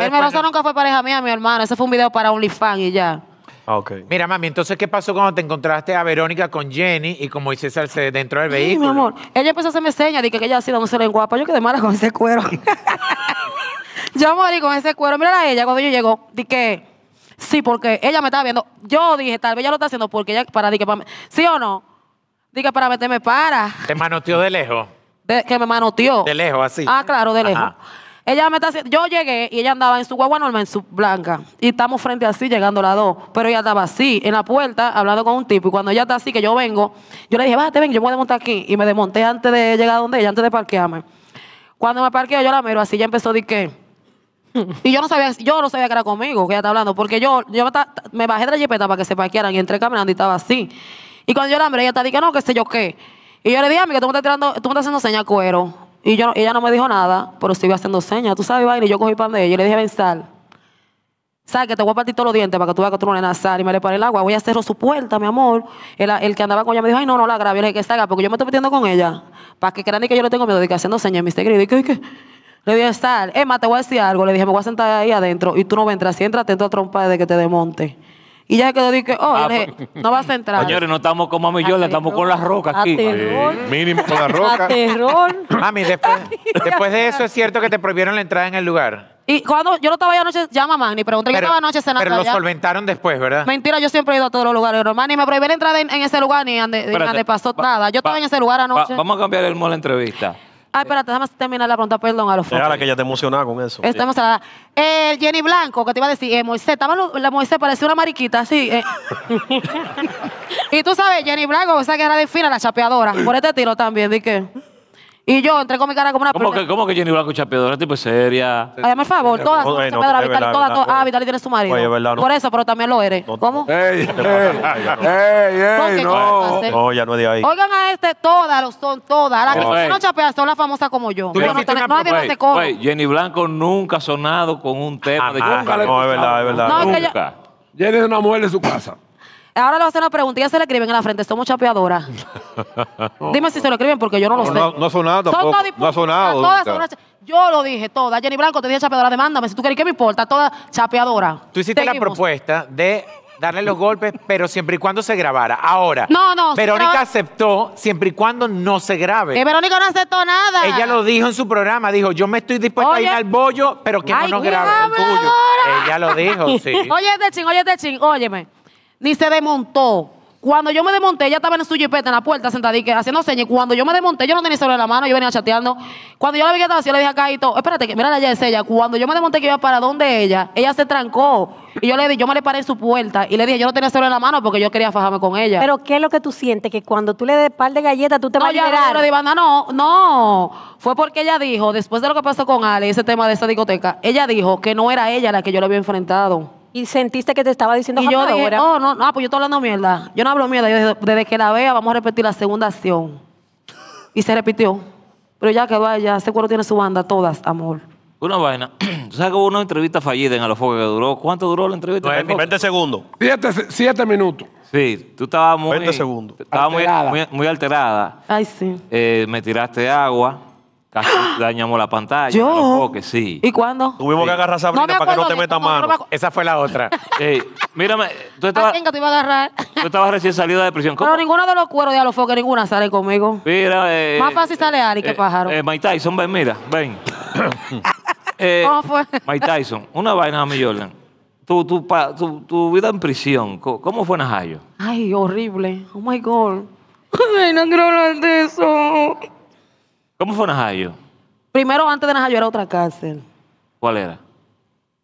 El meloso nunca fue pareja mía, mi hermano. Ese fue un video para OnlyFans y ya. Ah, Mira, mami, entonces, ¿qué pasó cuando te encontraste a Verónica con Jenny y como hiciste dentro del vehículo? mi amor, ella empezó a hacerme señas, dije que ella así sido en guapa. Yo quedé mala con ese cuero. yo morí con ese cuero. Mira a ella cuando yo llego, dije, sí, porque ella me estaba viendo. Yo dije, tal vez ella lo está haciendo porque ella, para, dije, para, ¿sí o no? Dije, para meterme para. ¿Te manoteó de lejos? De, que me manoteó. De lejos, así. Ah, claro, de lejos. Ella me está yo llegué y ella andaba en su guagua normal, en su blanca. Y estamos frente a así, llegando las dos. Pero ella estaba así, en la puerta, hablando con un tipo. Y cuando ella está así, que yo vengo, yo le dije, bájate, ven, yo voy a desmontar aquí. Y me desmonté antes de llegar a donde ella, antes de parquearme. Cuando me parqueé, yo la miro así, ya empezó de qué. Y yo no sabía, yo no sabía que era conmigo, que ella está hablando, porque yo, yo me, bajé de la jeepeta para que se parquearan y entré caminando y estaba así. Y cuando yo la miré, ella está diciendo, no, qué sé yo qué. Y yo le dije, que tú me estás tirando, tú me estás haciendo señas cuero. Y yo, ella no me dijo nada, pero estoy haciendo señas. Tú sabes, vaina, y yo cogí pan de ella. Yo le dije, ven, sal. ¿Sabes que te voy a partir todos los dientes para que tú veas que tú no le sal Y me le paré el agua. Voy a cerrar su puerta, mi amor. El, que andaba con ella me dijo, ay, no, no la grabé. le dije, que salga, porque yo me estoy metiendo con ella. Para que crean que yo le tengo miedo de que haciendo señas, mi gris Y que, le dije, sal. Emma, te voy a decir algo. Le dije, me voy a sentar ahí adentro. Y tú no entras. Si entras, te entro a trompa de que te desmonte. Y ya quedó, dije, oh, ah, pues. no vas a entrar. Señores, no estamos con mami y yo, estamos con las rocas aquí. mínimo con las rocas. Mami, después, de eso es cierto que te prohibieron la entrada en el lugar. Y cuando yo no estaba ahí anoche, llama mamá, ni pregunté, yo estaba anoche Pero lo solventaron después, ¿verdad? Mentira, yo siempre he ido a todos los lugares, mamá me prohibieron entrar en, ese lugar, ni ande, pasó nada. Yo estaba en ese lugar anoche. vamos a cambiar el modo de entrevista. Ay, eh, espérate, déjame terminar la pregunta, perdón, a los Déjala que ya te emocionaba con eso. Estamos a Jenny Blanco, que te iba a decir, eh, Moisés, estaba la Moisés parecía una mariquita, sí eh. y tú sabes, Jenny Blanco, o que era de fina la chapeadora, por este tiro también, ¿de qué? Y yo entré con mi cara como una... ¿Cómo que, cómo que Jenny Blanco chapeadora? Tipo seria. Ay, por favor, todas son Ah, Vitali tienes su marido. Por eso, pero también lo eres. ¿Cómo? ¡Ey, ey, ey! No, ya no es ahí. Oigan a este, todas lo son, todas. Las que no chapean son las famosas como yo. Tú no nadie no Jenny Blanco nunca ha sonado con un tema de... Ah, nunca, ah, no, es verdad, es verdad. Nunca. Jenny es una mujer de su casa. Ahora le a voy hacer una pregunta y ya se le escriben en la frente. Somos chapeadoras. Dime si se lo escriben porque yo no lo sé. No, ha sonado no ha sonado. yo lo dije todo. Jenny Blanco te dije chapeadora. Demándame si tú querés. que me importa? toda chapeadora. Tú hiciste la propuesta de darle los golpes, pero siempre y cuando se grabara. Ahora, no, no, Verónica aceptó siempre y cuando no se grabe. Eh, Verónica no aceptó nada. Ella lo dijo en su programa, dijo, yo me estoy dispuesta a ir al bollo, pero que no nos grabe el tuyo. Ella lo dijo, sí. Oye, ching, oye, ching, óyeme ni se desmontó. Cuando yo me desmonté, ella estaba en su jipeta en la puerta sentadica haciendo señas. Cuando yo me desmonté, yo no tenía en la mano, yo venía chateando. Cuando yo la vi que estaba así, yo le dije a y espérate, que mira allá es ella. Cuando yo me desmonté que iba para donde ella, ella se trancó. Y yo le dije, yo me le paré en su puerta y le dije, yo no tenía en la mano porque yo quería fajarme con ella. Pero ¿qué es lo que tú sientes? Que cuando tú le des par de galletas, tú te vas a liberar. No, no, no. Fue porque ella dijo, después de lo que pasó con Ale, ese tema de esa discoteca, ella dijo que no era ella la que yo le había enfrentado. Y sentiste que te estaba diciendo Y yo oh, no, no, pues yo estoy hablando mierda. Yo no hablo mierda. desde que la vea, vamos a repetir la segunda acción. Y se repitió. Pero ya que vaya, ese cuero tiene su banda, todas, amor. Una vaina. sabes que hubo una entrevista fallida en Alofoque que duró? ¿Cuánto duró la entrevista? 20, pues, segundos. 7, minutos. Sí, tú estabas muy. alterada. alterada. Ay, sí. Eh, me tiraste agua. ¡Ah! dañamos la pantalla. ¿Yo? Los sí. ¿Y cuándo? Tuvimos que agarrar a Sabrina para que no te meta mano. Esa fue la otra. Mírame, tú estabas. que te iba a agarrar. Tú estabas recién salida de prisión. Pero ninguno de los cueros de que ninguna sale conmigo. Mira, eh, Más fácil sale Ari que eh, pájaro. Eh, Mike Tyson, ven, mira, ven. Eh, ¿Cómo fue? Mike Tyson, una vaina a mi Jordan. Tu, tu, tu, vida en prisión, ¿cómo fue Najayo? Ay, horrible. Oh my God. Ay, no quiero hablar de eso. ¿Cómo fue Najayo? Primero, antes de Najayo era otra cárcel. ¿Cuál era?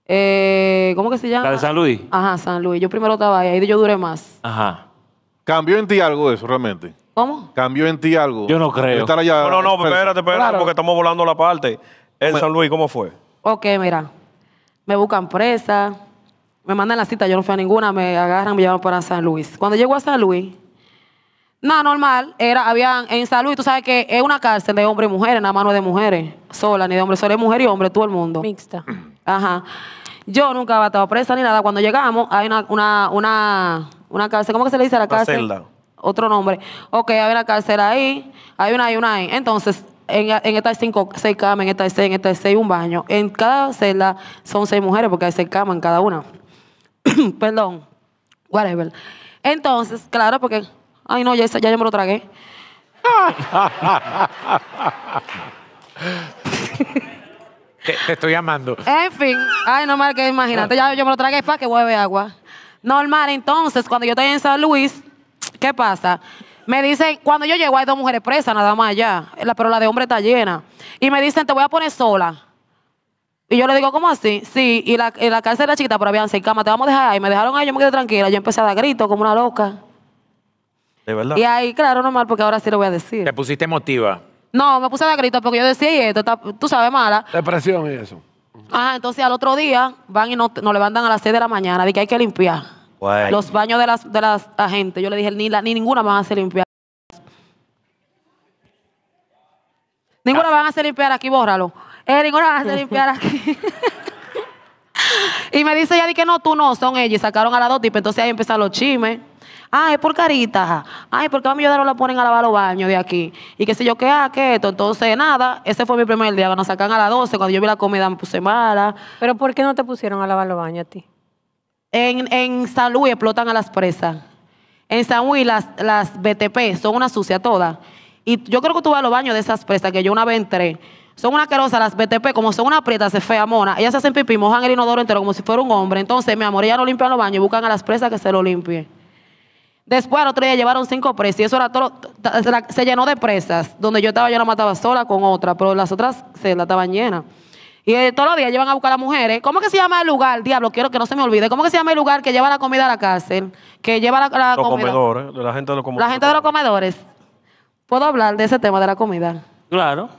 Eh, ¿Cómo que se llama? La de San Luis. Ajá, San Luis. Yo primero estaba ahí, ahí yo duré más. Ajá. ¿Cambió en ti algo eso realmente? ¿Cómo? ¿Cambió en ti algo? Yo no creo. no, no, espérate, espérate, porque estamos volando la parte. En San Luis, ¿cómo fue? Ok, mira. Me buscan presa, me mandan la cita, yo no fui a ninguna, me agarran, me llevan para San Luis. Cuando llego a San Luis, Nada, normal. Era, habían en salud, y tú sabes que es una cárcel de hombres y mujeres, nada más no de mujeres, sola, ni de hombres, solo es mujer y hombre, todo el mundo. Mixta. Ajá. Yo nunca había estado presa ni nada. Cuando llegamos, hay una, cárcel, ¿cómo que se le dice la cárcel? Celda. Otro nombre. Ok, hay una cárcel ahí, hay una, hay una ahí. Entonces, en, en esta hay cinco, seis camas, en esta hay seis, en esta hay seis, un baño. En cada celda son seis mujeres porque hay seis camas en cada una. Perdón. Whatever. Entonces, claro, porque Ay, no, ya, yo me lo tragué. te, estoy llamando. En fin, ay, normal que imagínate, ya yo me lo tragué para que vuelve agua. Normal, entonces, cuando yo estoy en San Luis, ¿qué pasa? Me dicen, cuando yo llego hay dos mujeres presas nada más allá, pero la de hombre está llena. Y me dicen, te voy a poner sola. Y yo le digo, ¿cómo así? Sí, y la, la cárcel era chiquita, pero habían seis camas, te vamos a dejar ahí. Me dejaron ahí, yo me quedé tranquila. Yo empecé a dar gritos como una loca. Y ahí, claro, normal, porque ahora sí lo voy a decir. Te pusiste emotiva. No, me puse de grito porque yo decía, esto, tú sabes, mala. Depresión y eso. Ajá, entonces al otro día van y nos, le levantan a las 6 de la mañana, de que hay que limpiar. Los baños de las, de las agentes. Yo le dije, ni, la- ni ninguna van a hacer limpiar. Ninguna ah. van a hacer limpiar aquí, bórralo. Eh, ninguna van a hacer limpiar aquí. y me dice ella, di que no, tú no, son ellos. sacaron a las dos tipas. Entonces ahí empezaron los chimes. Ay, por caritas. Ay, ¿por qué a mi no la ponen a lavar los baños de aquí? Y qué sé yo, qué, ah, qué esto. Entonces, nada, ese fue mi primer día. a sacan a las 12. Cuando yo vi la comida me puse mala. ¿Pero por qué no te pusieron a lavar los baños a ti? En, en San Luis explotan a las presas. En San Luis las, las BTP son una sucia toda. Y yo creo que tú vas a los baños de esas presas que yo una vez entré. Son una querosa, las BTP, como son una prieta, se fea, mona. Ellas se hacen pipí, mojan el inodoro entero como si fuera un hombre. Entonces, mi amor, ya no limpian los baños y buscan a las presas que se lo limpien. Después al otro día llevaron cinco presas y eso era todo, se llenó de presas. Donde yo estaba yo no mataba sola con otra, pero las otras se la estaban llenas. Y eh, todos los días llevan a buscar a mujeres. ¿Cómo que se llama el lugar? Diablo, quiero que no se me olvide. ¿Cómo que se llama el lugar que lleva la comida a la cárcel? Que lleva la, la los comedores, la gente de los comedores. La gente de los comedores. ¿Puedo hablar de ese tema de la comida? Claro.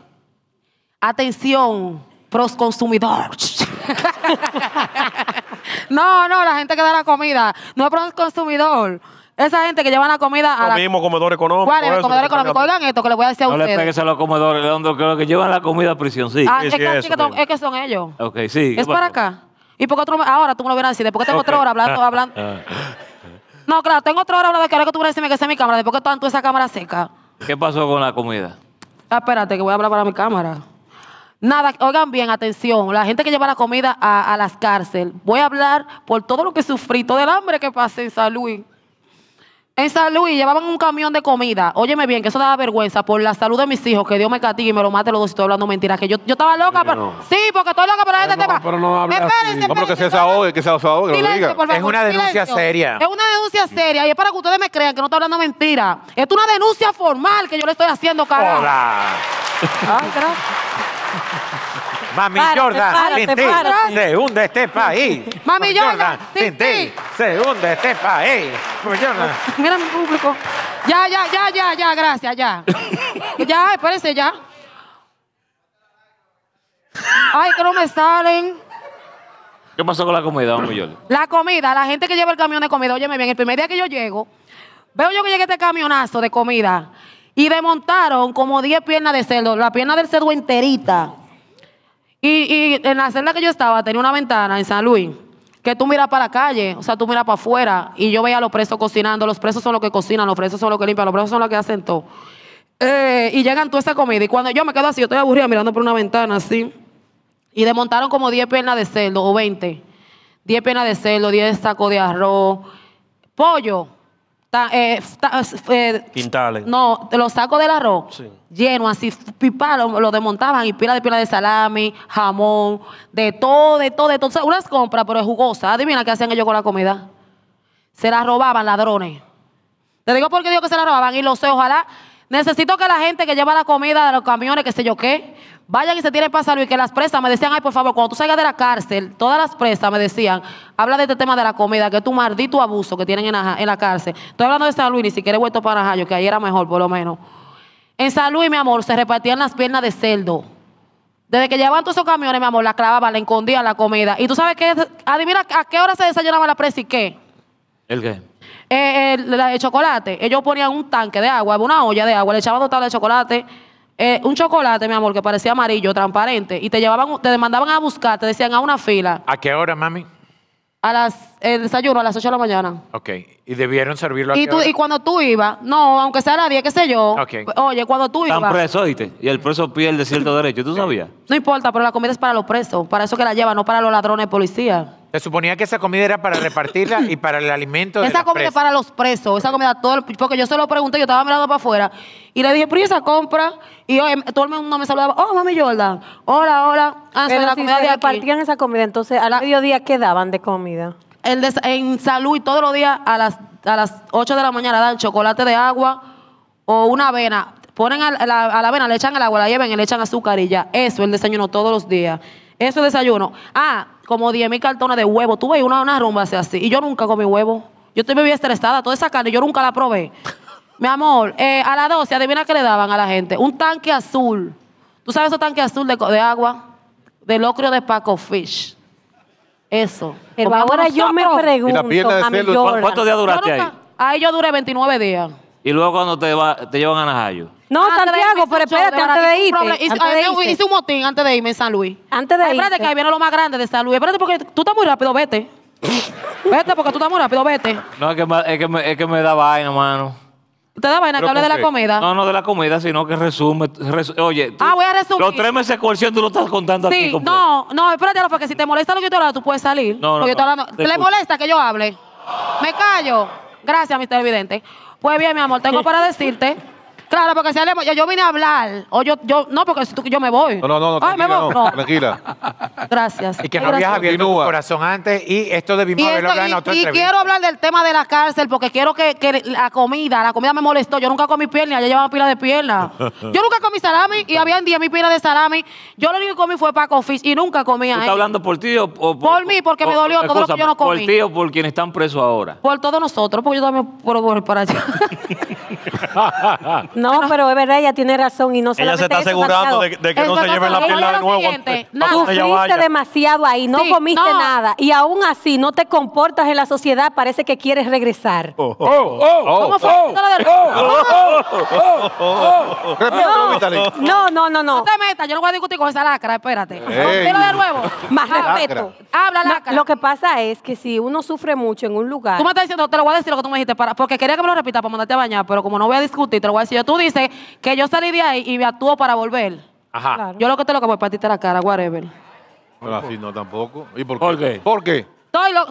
Atención, pros consumidores. no, no, la gente que da la comida, no es pros consumidor. Esa gente que lleva la comida a la... mismos comedores económicos, ¿Cuál es el comedor económico? Oigan esto que le voy a decir a No le ustedes. pegues a los comedores, donde que que llevan la comida a prisión, sí. Ah, es, que, es que son ellos. ok, sí. Es para acá. ¿Y por qué ahora tú me lo vienes a decir? ¿Por qué tengo otra hora hablando? hablando? No, claro, tengo otra hora hablando de que ahora que tú vas a decir que esa es mi cámara. después que qué están tú esa cámara seca? ¿Qué pasó con la comida? Ah, espérate, que voy a hablar para mi cámara. Nada, oigan bien, atención, la gente que lleva la comida a, a las cárceles. Voy a hablar por todo lo que sufrí, todo el hambre que pasé en San Luis. En San Luis llevaban un camión de comida. Óyeme bien, que eso daba vergüenza por la salud de mis hijos, que Dios me castigue y me lo mate los dos si estoy hablando mentiras. Que yo, yo estaba loca, sí, pero. Sí, porque estoy loca este no, tema. Pero no hable espérense, No, pero que se desahogue, que es una denuncia seria. Es una denuncia seria y es para que ustedes me crean que no estoy hablando mentira. Es una denuncia formal que yo le estoy haciendo, carajo. Hola. Mami párate, Jordan, se hunde este país. Mami Jordan, se hunde este país. Mami Mira mi público. Ya, ya, ya, ya, ya, gracias, ya. ya, espérense, ya. Ay, que no me salen. ¿Qué pasó con la comida, Mami Jordan? La comida, la gente que lleva el camión de comida, óyeme bien, el primer día que yo llego, veo yo que llega este camionazo de comida y desmontaron como 10 piernas de cerdo, la pierna del cerdo enterita. Y, en la celda que yo estaba tenía una ventana en San Luis que tú miras para la calle, o sea, tú miras para afuera y yo veía a los presos cocinando, los presos son los que cocinan, los presos son los que limpian, los presos son los que hacen todo. Eh, y llegan toda esa comida y cuando yo me quedo así, yo estoy aburrida mirando por una ventana así, y desmontaron como 10 piernas de cerdo o 20, 10 piernas de cerdo, 10 sacos de arroz, pollo, eh, eh, eh, Quintales. No, los sacos del arroz sí. llenos, así, pipa, lo, desmontaban y pila de pila de salami, jamón, de todo, de todo, de todo. O sea, unas compras, pero jugosa. Adivina qué hacían ellos con la comida. Se la robaban ladrones. Te digo porque digo que se la robaban y lo sé, ojalá. Necesito que la gente que lleva la comida de los camiones, que sé yo qué, Vayan y se tienen para Luis, que las presas me decían, ay, por favor, cuando tú salgas de la cárcel, todas las presas me decían, habla de este tema de la comida, que es tu maldito abuso que tienen en la, cárcel. Estoy hablando de San Luis, ni siquiera he vuelto para Najayo, que ahí era mejor, por lo menos. En San Luis, mi amor, se repartían las piernas de cerdo. Desde que llevaban todos esos camiones, mi amor, la clavaban, la escondían la comida. Y tú sabes qué, adivina a qué hora se desayunaba la presa y qué. ¿El qué? Eh, el, el, chocolate. Ellos ponían un tanque de agua, una olla de agua, le echaban dos tablas de chocolate eh, un chocolate, mi amor, que parecía amarillo, transparente, y te llevaban, te mandaban a buscar, te decían a una fila. ¿A qué hora, mami? A las, el desayuno a las 8 de la mañana. Ok. ¿Y debieron servirlo a y, y cuando tú ibas, no, aunque sea a las 10, qué sé yo. Oye, cuando tú ibas. Están presos, ¿oíste? Y el preso pierde cierto derecho. ¿Tú sabías? No importa, pero la comida es para los presos. Para eso que la llevan, no para los ladrones policías. Se suponía que esa comida era para repartirla y para el alimento Esa comida es para los presos, esa comida, todo el- porque yo se lo pregunté, yo estaba mirando para afuera y le dije, pero esa compra? Y em, todo el mundo me saludaba, oh, mami Jordan, hola, hola. Ah, la comida esa comida, entonces al mediodía, ¿qué daban de comida? El en salud y todos los días a las, a 8 de la mañana dan chocolate de agua o una avena. Ponen a la, avena, le echan el agua, la lleven y le echan azúcar y ya. Eso el desayuno todos los días. Eso es desayuno. Ah, como 10 mil cartones de huevo. Tú ves una, una rumba así, así. Y yo nunca comí huevo. Yo estoy bien estresada. Toda esa carne yo nunca la probé. Mi amor, eh, a las 12, adivina qué le daban a la gente. Un tanque azul. ¿Tú sabes ese tanque azul de, agua? De locrio de Paco Fish. Eso. Pero ahora yo me pregunto. Y la pierna ¿cuántos días duraste ahí? Ahí yo duré 29 días. Y luego cuando te, te llevan a Najayo. No, antes Santiago, pero espérate, antes de eh, irte. Hice, un motín antes de irme en San Luis. Antes de Espérate que ahí viene lo más grande de San Luis. Espérate porque tú estás muy rápido, vete. vete porque tú estás muy rápido, vete. No, es que, es que, me, da vaina, mano. ¿Te da vaina que hable de la comida? No, no de la comida, sino que resume. oye, ah, voy a resumir. Los tres meses de coerción tú lo estás contando sí, aquí. Sí, No, no, espérate, porque si te molesta lo que yo te hablo, tú puedes salir. No, no. no ¿Te, ¿Le molesta que yo hable? Me callo. Gracias, mister Evidente. Pues bien, mi amor, tengo para decirte Claro, porque si hablemos, yo, vine a hablar. O yo, yo, no, porque si tú, yo me voy. No, no, no, me voy. no, tranquila. Gracias. Y que no habías bien corazón antes y esto debimos Y, haberlo hablado en y- y quiero hablar del tema de la cárcel porque quiero que, que la comida, la comida me molestó. Yo nunca comí pierna, ya llevaba pila de pierna. Yo nunca comí salami y había día mi pila de salami. Yo lo único que comí fue Paco Fish y nunca comí ahí. estás hablando por ti o, por, Por mí, porque me dolió todo lo que yo no comí. Por ti o por quienes están presos ahora. Por todos nosotros, porque yo también puedo volver para allá. No, pero es verdad, ella tiene razón y no Ella se está asegurando de, que no se lleven la piel de nuevo. Sufriste demasiado ahí, no comiste nada y aún así no te comportas en la sociedad, parece que quieres regresar. Oh, oh, oh, lo oh, oh, oh, de- No, no, no, no, no. No te metas, yo no voy a discutir con esa lacra, espérate. Dilo de nuevo. Más respeto. Habla, lacra. lo que pasa es que si uno sufre mucho en un lugar, Tú me estás diciendo, te lo voy a decir lo que tú me dijiste, para, porque quería que me lo repitas para mandarte a bañar, pero como no voy a discutir, te lo voy a decir yo. Tú tú dices que yo salí de ahí y me actúo para volver. Ajá. Yo lo que te lo que voy a ti la cara, whatever. Pero así no tampoco. ¿Y por qué? ¿Por qué?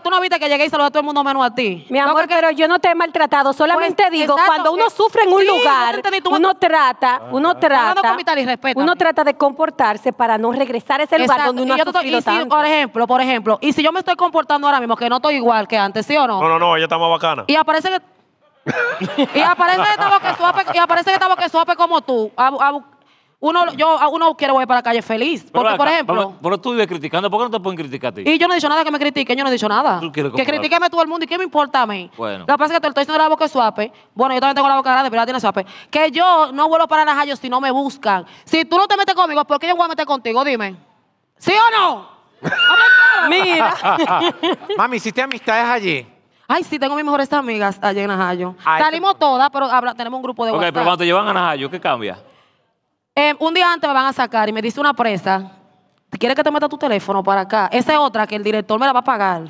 tú no viste que llegué y saludé a todo el mundo menos a ti. Mi amor, pero yo no te he maltratado. Pues, Solamente digo, cuando uno eh, sufre en un lugar, uno, Trata, uno trata, uno trata, uno trata de comportarse para no regresar a ese lugar donde uno y ha sufrido por ejemplo, por ejemplo, y si yo me estoy comportando ahora mismo que no estoy igual que antes, ¿sí o no? No, no, no, ella está más bacana. Y aparece que y aparece que esta que suape, y aparece que estaba que suape como tú. uno, yo a uno quiero ir para la calle feliz. Porque, por ejemplo. Pero, tú vives criticando, ¿por qué no te pueden criticar a ti? Y yo no he dicho nada que me critiquen, yo no he dicho nada. Que que critiqueme todo el mundo y qué me importa a mí. Bueno. Lo que pasa es que te estoy diciendo la boca suape. Bueno, yo también tengo la boca grande, pero ya tiene suape. Que yo no vuelvo para las Najayo si no me buscan. Si tú no te metes conmigo, ¿por qué yo voy a meter contigo? Dime. ¿Sí o no? Mira. Mami, ¿hiciste amistades allí? Ay, sí, tengo mis mejores amigas allá en Najayo. Salimos todas, pero tenemos un grupo de Ok, pero cuando te llevan a Najayo, ¿qué cambia? Em, un día antes me van a sacar y me dice una presa, ¿te quieres que te meta tu teléfono para acá? Esa es otra que el director me la va a pagar.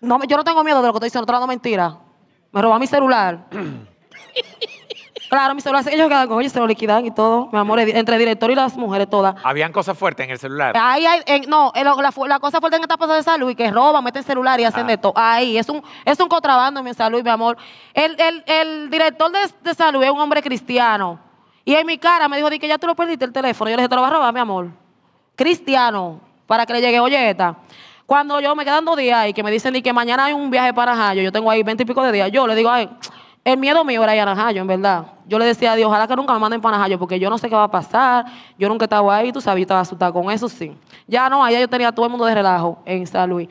No, yo no tengo miedo de lo que estoy diciendo, no estoy dando mentira. Me roba mi celular. Claro, mi celular ellos quedan con ellos se lo liquidan y todo. Mi amor, entre el director y las mujeres todas. ¿Habían cosas fuertes en el celular? Ahí hay, no, la, cosa fuerte en esta cosa de salud y que roban, meten celular y hacen ah. de todo. Ahí, es un, es un contrabando en mi salud, mi amor. El, director de, salud es un hombre cristiano. Y en mi cara me dijo, di que ya tú lo perdiste el teléfono. Yo le dije, te lo vas a robar, mi amor. Cristiano, para que le llegue, oye, Cuando yo me quedan dos días y que me dicen que mañana hay un viaje para Jayo, yo tengo ahí veinte y pico de días. Yo le digo, ay el miedo mío era Najayo, en verdad. Yo le decía a Dios, ojalá que nunca me manden para Najayo, porque yo no sé qué va a pasar. Yo nunca estaba ahí, tú sabes, yo estaba asustada con eso, sí. Ya no, allá yo tenía todo el mundo de relajo en San Luis.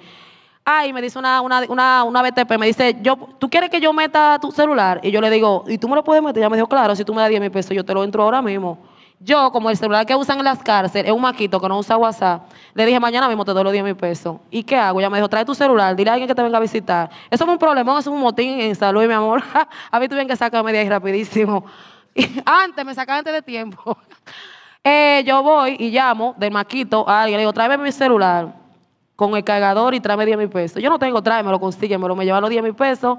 Ay, me dice una, una, una, BTP, me dice, yo, ¿tú quieres que yo meta tu celular? Y yo le digo, ¿y tú me lo puedes meter? Ya me dijo, claro, si tú me das 10 mil pesos, yo te lo entro ahora mismo. Yo, como el celular que usan en las cárceles, es un maquito que no usa WhatsApp, le dije, mañana mismo te doy los 10 mil pesos. ¿Y qué hago? Ya me dijo, trae tu celular, dile a alguien que te venga a visitar. Eso es un problema, eso es un motín en salud, mi amor. a mí tuvieron que sacarme de ahí rapidísimo. antes, me sacaban antes de tiempo. Eh, yo voy y llamo del maquito a alguien, le digo, tráeme mi celular con el cargador y tráeme 10 mil pesos. Yo no tengo, tráeme, lo consiguen, Me lo lleva los 10 mil pesos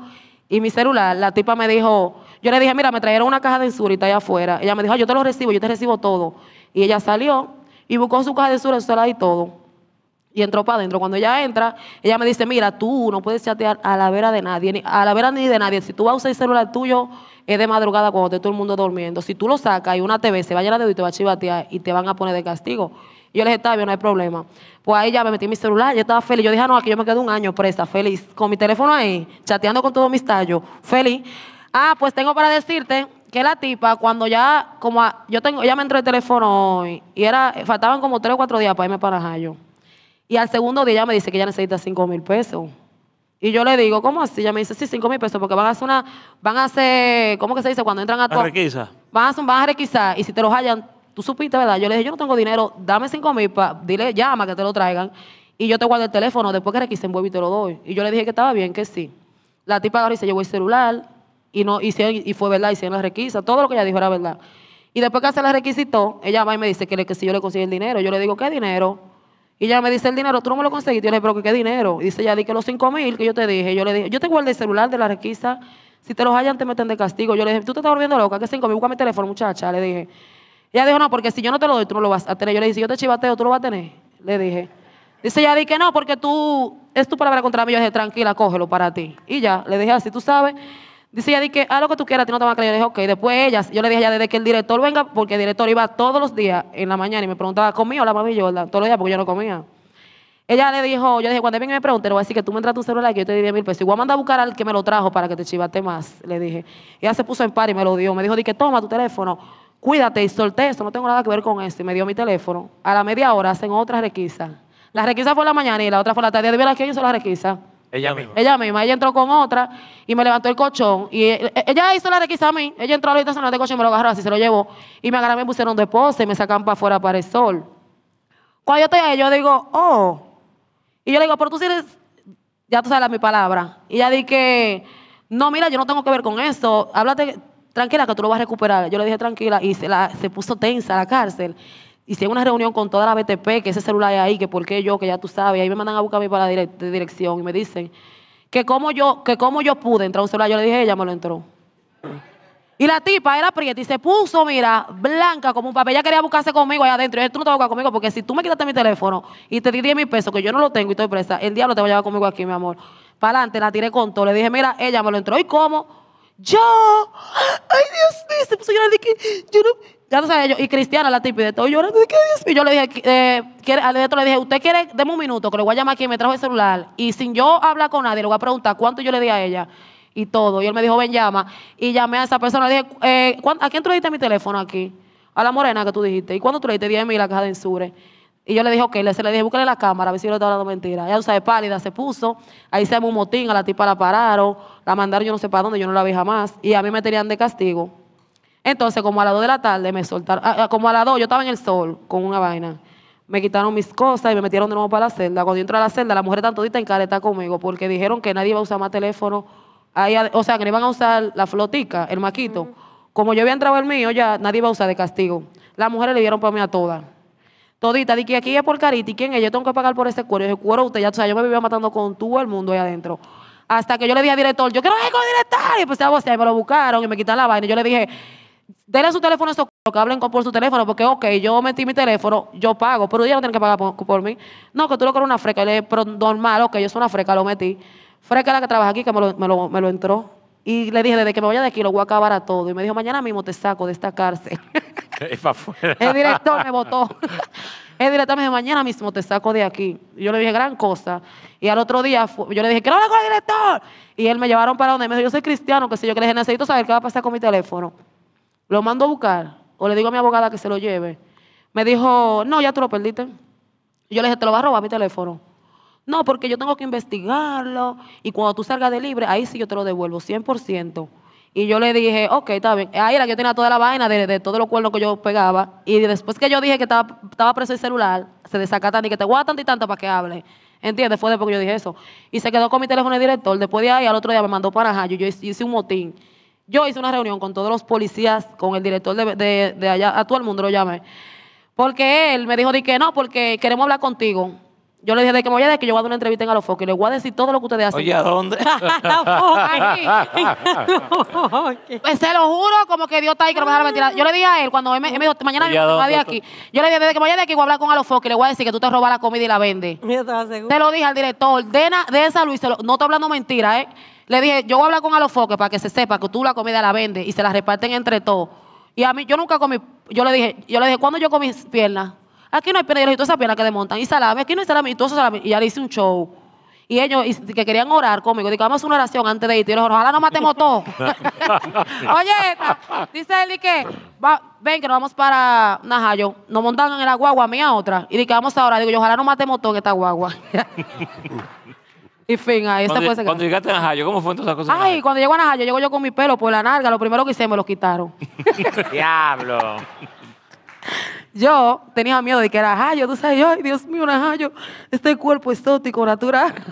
y mi celular. La tipa me dijo, yo le dije, mira, me trajeron una caja de está allá afuera. Ella me dijo, ah, yo te lo recibo, yo te recibo todo. Y ella salió y buscó su caja de sur, y celular y todo. Y entró para adentro. Cuando ella entra, ella me dice, mira, tú no puedes chatear a la vera de nadie, ni, a la vera ni de nadie. Si tú vas a usar el celular tuyo, es de madrugada cuando todo el mundo durmiendo. Si tú lo sacas y una TV se va a llenar de y te va a chivatear y te van a poner de castigo. yo le dije, está bien, no hay problema. Pues ahí ya me metí mi celular, yo estaba feliz. Yo dije, ah, no, aquí yo me quedo un año presa, feliz. Con mi teléfono ahí, chateando con todos mis tallos, feliz. Ah, pues tengo para decirte que la tipa, cuando ya, como yo tengo, ella me entró el teléfono hoy y era, faltaban como tres o cuatro días para irme para Jayo. Y al segundo día ella me dice que ya necesita cinco mil pesos. Y yo le digo, ¿cómo así? Ella me dice, sí, cinco mil pesos, porque van a hacer una, van a hacer, ¿cómo que se dice? Cuando entran a todo? Van a, hacer, van a requisar. Y si te los hallan, tú supiste, ¿verdad? Yo le dije, yo no tengo dinero, dame cinco mil, para dile, llama que te lo traigan. Y yo te guardo el teléfono, después que requisen, vuelvo y te lo doy. Y yo le dije que estaba bien, que sí. La tipa ahora dice, voy el celular, y no y fue verdad, hicieron la requisa, todo lo que ella dijo era verdad. Y después que se la requisitó, ella va y me dice que, si yo le conseguí el dinero, yo le digo, ¿qué dinero? Y ella me dice, el dinero, tú no me lo conseguiste, yo le digo, pero ¿qué dinero? Y dice, ya di que los 5 mil que yo te dije, yo le dije, yo tengo guardé el celular de la requisa, si te los hallan te meten de castigo. Yo le dije, tú te estás volviendo loca, que 5 mil, busca mi teléfono, muchacha, le dije. Ella dijo, no, porque si yo no te lo doy, tú no lo vas a tener. Yo le dije, si yo te chivateo, tú lo vas a tener. Le dije. Dice, ya di que no, porque tú, es tu palabra contra mí. Yo dije, tranquila, cógelo para ti. Y ya, le dije así, tú sabes. Dice ella, dije que, haz lo que tú quieras, a ti no te van a creer. Le dije, ok. Después ella, yo le dije ya desde que el director venga, porque el director iba todos los días en la mañana y me preguntaba, ¿comía o la mami yo? Todos los días, porque yo no comía. Ella le dijo, yo le dije, cuando venga y me pregunte, le voy a decir que tú me entras tu celular que yo te di mil pesos. Igual manda a buscar al que me lo trajo para que te chivaste más, le dije. Ella se puso en par y me lo dio. Me dijo, di que toma tu teléfono, cuídate y solté esto, no tengo nada que ver con esto. Y me dio mi teléfono. A la media hora hacen otra requisa. La requisa fue en la mañana y la otra fue la tarde. ¿De la que hizo la requisa? Ella misma. Ella misma. Ella entró con otra y me levantó el colchón. Y eh, eh, ella hizo la requisa a mí. Ella entró a la de colchón y me lo agarró así, se lo llevó. Y me agarraron, me pusieron de pose y me sacan para afuera para el sol. Cuando yo estoy ahí, yo digo, oh. Y yo le digo, pero tú si eres, ya tú sabes mi palabra. Y ella dije, no, mira, yo no tengo que ver con eso. Háblate, tranquila, que tú lo vas a recuperar. Yo le dije, tranquila. Y se, la, se puso tensa la cárcel en una reunión con toda la BTP, que ese celular es ahí, que por qué yo, que ya tú sabes. Ahí me mandan a buscar a mí para la dirección y me dicen que cómo yo, que yo pude entrar a un celular. Yo le dije, ella me lo entró. Y la tipa era prieta y se puso, mira, blanca como un papel. Ella quería buscarse conmigo allá adentro. Yo, tú no te vas a buscar conmigo porque si tú me quitaste mi teléfono y te di 10 mil pesos, que yo no lo tengo y estoy presa, el diablo te va a llevar conmigo aquí, mi amor. Para adelante, la tiré con todo. Le dije, mira, ella me lo entró. ¿Y cómo? Yo, ay Dios mío, se puso a yo no, ya no yo, y Cristiana, la tipa, de todo llorando, ¿qué es? Y yo le dije, eh, al le dije, usted quiere, deme un minuto, que le voy a llamar aquí, me trajo el celular. Y sin yo hablar con nadie, le voy a preguntar cuánto yo le di a ella y todo. Y él me dijo, ven, llama. Y llamé a esa persona, le dije, eh, ¿a quién tú le diste mi teléfono aquí? A la morena que tú dijiste. ¿Y cuándo tú le diste? 10 mil a caja de ensure. Y yo le dije, ok, le, se le dije, búscale la cámara, a ver si yo le estaba hablando mentira. Ella, tú sabes, pálida, se puso. Ahí se armó un motín, a la tipa la pararon, la mandaron yo no sé para dónde, yo no la vi jamás. Y a mí me tenían de castigo. Entonces, como a las 2 de la tarde me soltaron, ah, ah, como a las 2 yo estaba en el sol con una vaina. Me quitaron mis cosas y me metieron de nuevo para la celda. Cuando yo entré a la celda, la mujer tantodita todita en careta conmigo porque dijeron que nadie iba a usar más teléfono. o sea, que no iban a usar la flotica, el maquito. Como yo había entrado el mío, ya nadie iba a usar de castigo. Las mujeres le dieron para mí a todas. Todita, dije que aquí es por carita y quién es, yo tengo que pagar por ese cuero. Y cuero usted, ya o sea, yo me vivía matando con todo el mundo ahí adentro. Hasta que yo le dije al director, yo quiero ir con el director. Y empecé a y me lo buscaron y me quitaron la vaina. yo le dije, Dele su teléfono a estos que hablen por su teléfono, porque, ok, yo metí mi teléfono, yo pago, pero ellos no tienen que pagar por, mí. No, que tú lo corres una freca, le pero normal, ok, yo soy una freca, lo metí. Freca la que trabaja aquí, que me lo, entró. Y le dije, desde que me vaya de aquí, lo voy a acabar a todo. Y me dijo, mañana mismo te saco de esta cárcel. El director me votó. El director me dijo, mañana mismo te saco de aquí. yo le dije, gran cosa. Y al otro día yo le dije, ¿qué no con el director? Y él me llevaron para donde me dijo, yo soy cristiano, que sé yo, que le dije, necesito saber qué va a pasar con mi teléfono. Lo mando a buscar o le digo a mi abogada que se lo lleve. Me dijo, no, ya te lo perdiste. Yo le dije, te lo va a robar mi teléfono. No, porque yo tengo que investigarlo y cuando tú salgas de libre, ahí sí yo te lo devuelvo, 100%. Y yo le dije, ok, está bien. Ahí era que yo tenía toda la vaina de, de todos los cuernos que yo pegaba. Y después que yo dije que estaba, preso el celular, se desacatan y que te guardan y tanto para que hable. ¿Entiendes? Fue después que yo dije eso. Y se quedó con mi teléfono de director. Después de ahí, al otro día me mandó para allá. yo hice un motín. Yo hice una reunión con todos los policías, con el director de, allá, a todo el mundo lo llamé. Porque él me dijo de que no, porque queremos hablar contigo. Yo le dije de que me voy a decir que yo voy a dar una entrevista en Alofoque y le voy a decir todo lo que ustedes hacen. Oye, ¿a dónde? pues se lo juro, como que Dios está ahí que no me dejará mentira. Yo le dije a él cuando él me, dijo, mañana me voy de aquí. Yo le dije desde que me voy de aquí voy a hablar con Alofoque y le voy a decir que tú te robas la comida y la vendes. te lo dije al director, de, de esa Luis, no estoy hablando mentira, ¿eh? Le dije, yo voy a hablar con Alofoque para que se sepa que tú la comida la vendes y se la reparten entre todos. Y a mí, yo nunca comí, yo le dije, yo le dije, ¿cuándo yo comí piernas? Aquí no hay piernas, yo le dije, todas esas piernas que desmontan, y salame, aquí no hay salame, y Y ya le hice un show. Y ellos que querían orar conmigo, dije, vamos a una oración antes de irte. Y yo dije, ojalá no matemos todos. Oye, dice él que, ven que nos vamos para Najayo. Nos montan en la guagua, a mí a otra. Y dije, vamos a ahora. Digo, yo, ojalá no matemos todos en esta guagua. Y fin, ahí cuando, se puede Cuando llegaste a Najayo, ¿cómo fue entonces esa cosa? Ay, cuando llego a Najayo, llego yo con mi pelo por la narga, lo primero que hice me lo quitaron. Diablo. Yo tenía miedo de que era Najayo, tú sabes, ay, Dios mío, Najayo, este cuerpo exótico, natural.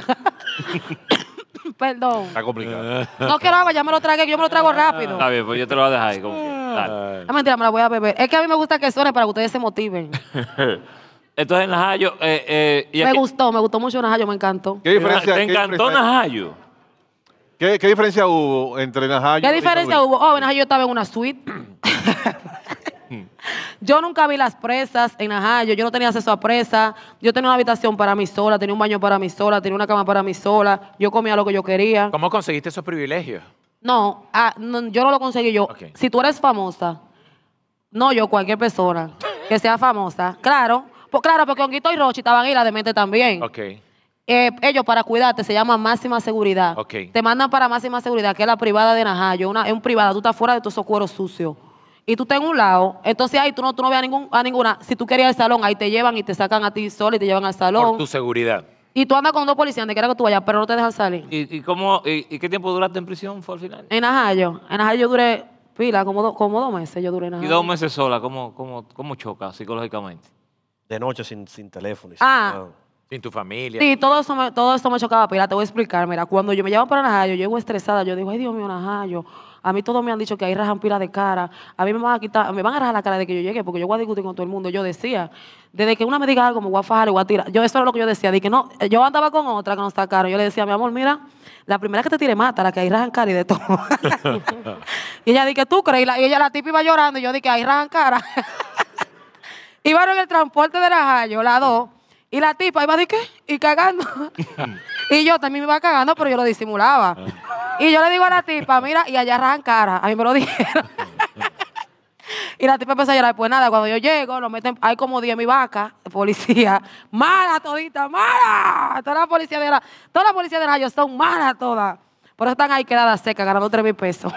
Perdón. Está complicado. No quiero agua, ya me lo tragué, yo me lo trago rápido. Está bien, pues yo te lo voy a dejar ahí. Como ah. mentira, me la voy a beber. Es que a mí me gusta que suene para que ustedes se motiven. Entonces, Najayo. Eh, eh me gustó, me gustó mucho Najayo, me encantó. ¿Qué diferencia? ¿Te encantó Najayo? ¿Qué, diferencia hubo entre Najayo ¿Qué diferencia hubo? Oh, en Najayo estaba en una suite. Mm. yo nunca vi las presas en Najayo, yo no tenía acceso a presas, yo tenía una habitación para mí sola, tenía un baño para mí sola, tenía una cama para mí sola, yo comía lo que yo quería. ¿Cómo conseguiste esos privilegios? No, ah, yo no lo conseguí yo. Si tú eres famosa, no yo, cualquier persona que sea famosa, claro, pues claro, porque Honguito y Rochi estaban ahí, la demente también. Eh, ellos para cuidarte se llaman máxima seguridad. Te mandan para máxima seguridad, que es la privada de Najayo. Una, es un privada, tú estás fuera de esos cueros sucios Y tú estás en un lado, entonces ahí tú no, tú no ves a, ninguna. Si tú querías el salón, ahí te llevan y te sacan a ti solo y te llevan al salón. Por tu seguridad. Y tú andas con dos policías donde quiera que tú vayas, pero no te dejan salir. ¿Y, y cómo, y, qué tiempo duraste en prisión fue al final? En Najayo. En Najayo yo duré pila, como, como dos meses yo duré en ¿Y dos meses sola? ¿Cómo, cómo, cómo choca psicológicamente? De noche sin, sin teléfono. Ah. sin tu familia. Sí, todo todo todos me chocaba pero te voy a explicar. Mira, cuando yo me llevo para Najayo, yo llego estresada, yo digo, ay Dios mío, Najayo. A mí todos me han dicho que ahí rajan pila de cara. A mí me van a quitar, me van a rajar la cara de que yo llegue, porque yo voy a discutir con todo el mundo. Yo decía, desde que una me diga algo, me voy a fajar, Yo, eso era lo que yo decía. que no, yo andaba con otra que no está cara Yo le decía, mi amor, mira, la primera que te tire mata, la que ahí rajan cara y de todo. y ella dije, ¿tú crees? Y, ella, la tipa iba llorando, y yo dije, ahí rajan cara. Iban en el transporte de la rayo, la dos. Y la tipa iba de qué? Y cagando. y yo también me iba cagando, pero yo lo disimulaba. Ah. y yo le digo a la tipa, mira, y allá arrancara. A mí me lo dijeron. y la tipa empezó a llorar. Pues nada, cuando yo llego, lo meten, hay como 10 mil vacas de policía. Mala todita, mala. Toda la policía de la, toda la policía de la son malas todas. Por eso están ahí quedadas secas, ganando 3 mil pesos.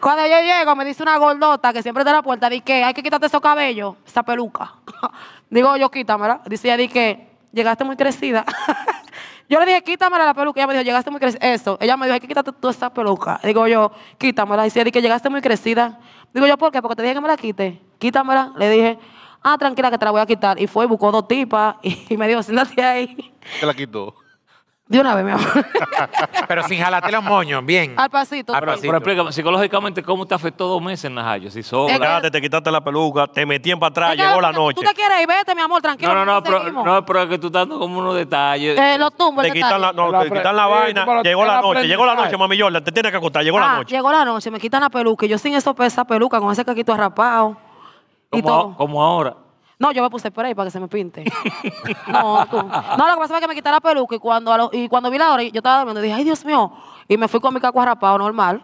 Cuando yo llego, me dice una gordota que siempre está en la puerta, dice que hay que quitarte esos cabellos, esa peluca. Digo, yo quítamela. Dice ella, di que llegaste muy crecida. yo le dije, quítamela la peluca. Ella me dijo, llegaste muy crecida. Eso. Ella me dijo, hay que quitarte toda esa peluca. Digo yo, quítamela. Dice ella, que llegaste muy crecida. Digo yo, ¿por qué? Porque te dije que me la quite. Quítamela. Le dije, ah, tranquila que te la voy a quitar. Y fue, buscó dos tipas y, me dijo, siéntate ahí. Te la quitó. De una vez, mi amor. Pero sin jalarte los moños, bien. Al pasito. Al explícame, psicológicamente, ¿cómo te afectó dos meses en las hallas? Si sobra. te quitaste la peluca, te metí en para atrás, llegó la noche. Tú te quieres ir, vete, mi amor, tranquilo. No, no, no, pero, no, pero es que tú estás dando como unos detalles. Eh, los tumbos. Te este quitan la, no, te quitan la vaina, llegó la noche, llegó la noche, mami yo te tienes que acostar, llegó la ah, noche. Llegó la noche, me quitan la peluca. Y yo sin eso, esa peluca, con ese caquito arrapado. y todo. como ahora. No, yo me puse por ahí para que se me pinte. no, lo que pasa es que me quité la peluca y cuando, y cuando vi la hora, yo estaba durmiendo, dije, ay, Dios mío. Y me fui con mi caco arrapado normal.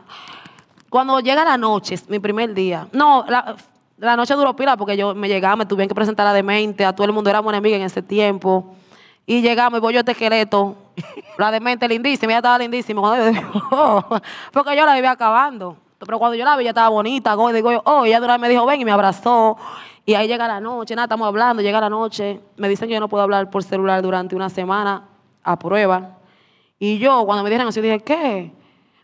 Cuando llega la noche, mi primer día. No, la, noche duró pila porque yo me llegaba, me tuvieron que presentar a la demente, a todo el mundo éramos enemiga en ese tiempo. Y llegamos y voy yo este esqueleto, la demente lindísima, ella estaba lindísima. Oh", porque yo la vivía acabando. Pero cuando yo la vi, ella estaba bonita, digo oh, y me dijo, ven y me abrazó. Y ahí llega la noche, nada, estamos hablando, llega la noche, me dicen que yo no puedo hablar por celular durante una semana a prueba. Y yo, cuando me dijeron así, dije, ¿qué?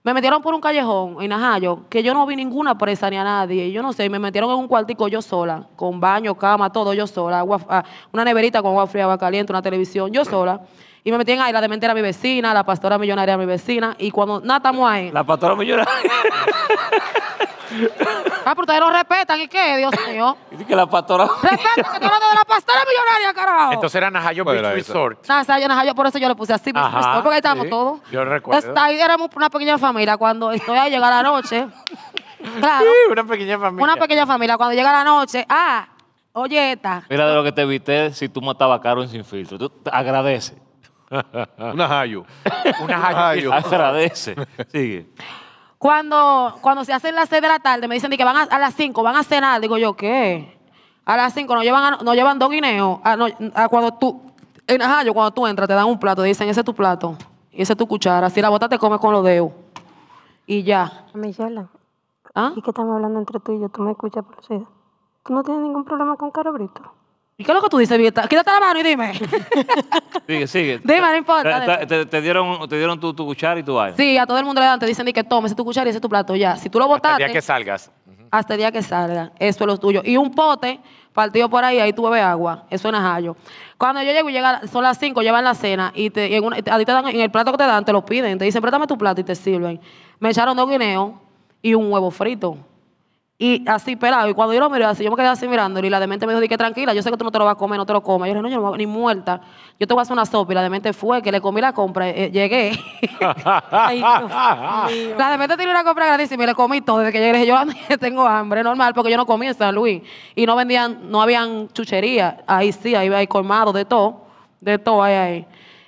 Me metieron por un callejón en Ajayo, que yo no vi ninguna presa ni a nadie. Yo no sé, me metieron en un cuartico yo sola, con baño, cama, todo yo sola, ah, una neverita con agua fría, agua caliente, una televisión, yo sola. Y me metían ahí, la dementera a mi vecina, la pastora millonaria mi vecina. Y cuando nada, estamos ahí. La pastora millonaria. Ah, pero ustedes no respetan, ¿y qué? Dios mío. Dice que la pastora. Respeto que tú de la pastora millonaria, carajo. Entonces era Najayo Beach Resort. Ah, Najayo, por eso yo le puse así, porque ahí estábamos todos. Yo recuerdo. ahí éramos una pequeña familia. Cuando estoy a llegar la noche, claro, Sí, una pequeña familia. una pequeña familia. Cuando llega la noche, ah, oye Mira de lo que te evité si tú matabas caro en sin filtro. Tú agradece. Una Hayu. Una Najayo. Agradece. Sigue. Cuando, cuando se hacen las seis de la tarde, me dicen que van a, a, las cinco, van a cenar. Digo yo, ¿qué? A las cinco, ¿no llevan, no llevan dos guineos. A, ah, ah, cuando tú, en cuando tú entras, te dan un plato, dicen, ese es tu plato, y esa es tu cuchara. Si la bota te comes con los dedos. Y ya. Michela. ¿Ah? ¿Y qué estamos hablando entre tú y yo? ¿Tú me escuchas por ¿Tú no tienes ningún problema con carobrito ¿Y qué es lo que tú dices, Vigueta? Quítate la mano y dime. Sigue, sigue. Dime, no importa. Eh, te, dieron, te dieron tu, cuchara y tu vaina. Sí, a todo el mundo le dan, te dicen, que tomes tu cuchara y ese tu plato, ya. Si tú lo botaste... Hasta el día que salgas. Hasta el día que salga. Eso es lo tuyo. Y un pote partido por ahí, ahí tú bebes agua. Eso es ajayo. Cuando yo llego y llega, son las cinco, llevan la cena y, en, en el plato que te dan, te lo piden. Te dicen, préstame tu plato y te sirven. Me echaron dos guineos y un huevo frito. Y así pelado. Y cuando yo lo miré así, yo me quedé así mirándolo. Y la demente me dijo, tranquila, yo sé que tú no te lo vas a comer, no te lo comas. Yo le dije, no, yo no, ni muerta. Yo te voy a hacer una sopa. Y la demente fue, que le comí la compra. Eh, llegué. la demente tiene una compra grandísima y le comí todo. Desde que llegué, yo tengo hambre, normal, porque yo no comí en San Luis. Y no vendían, no habían chuchería. Ahí sí, ahí hay colmado de todo. De todo ahí, ahí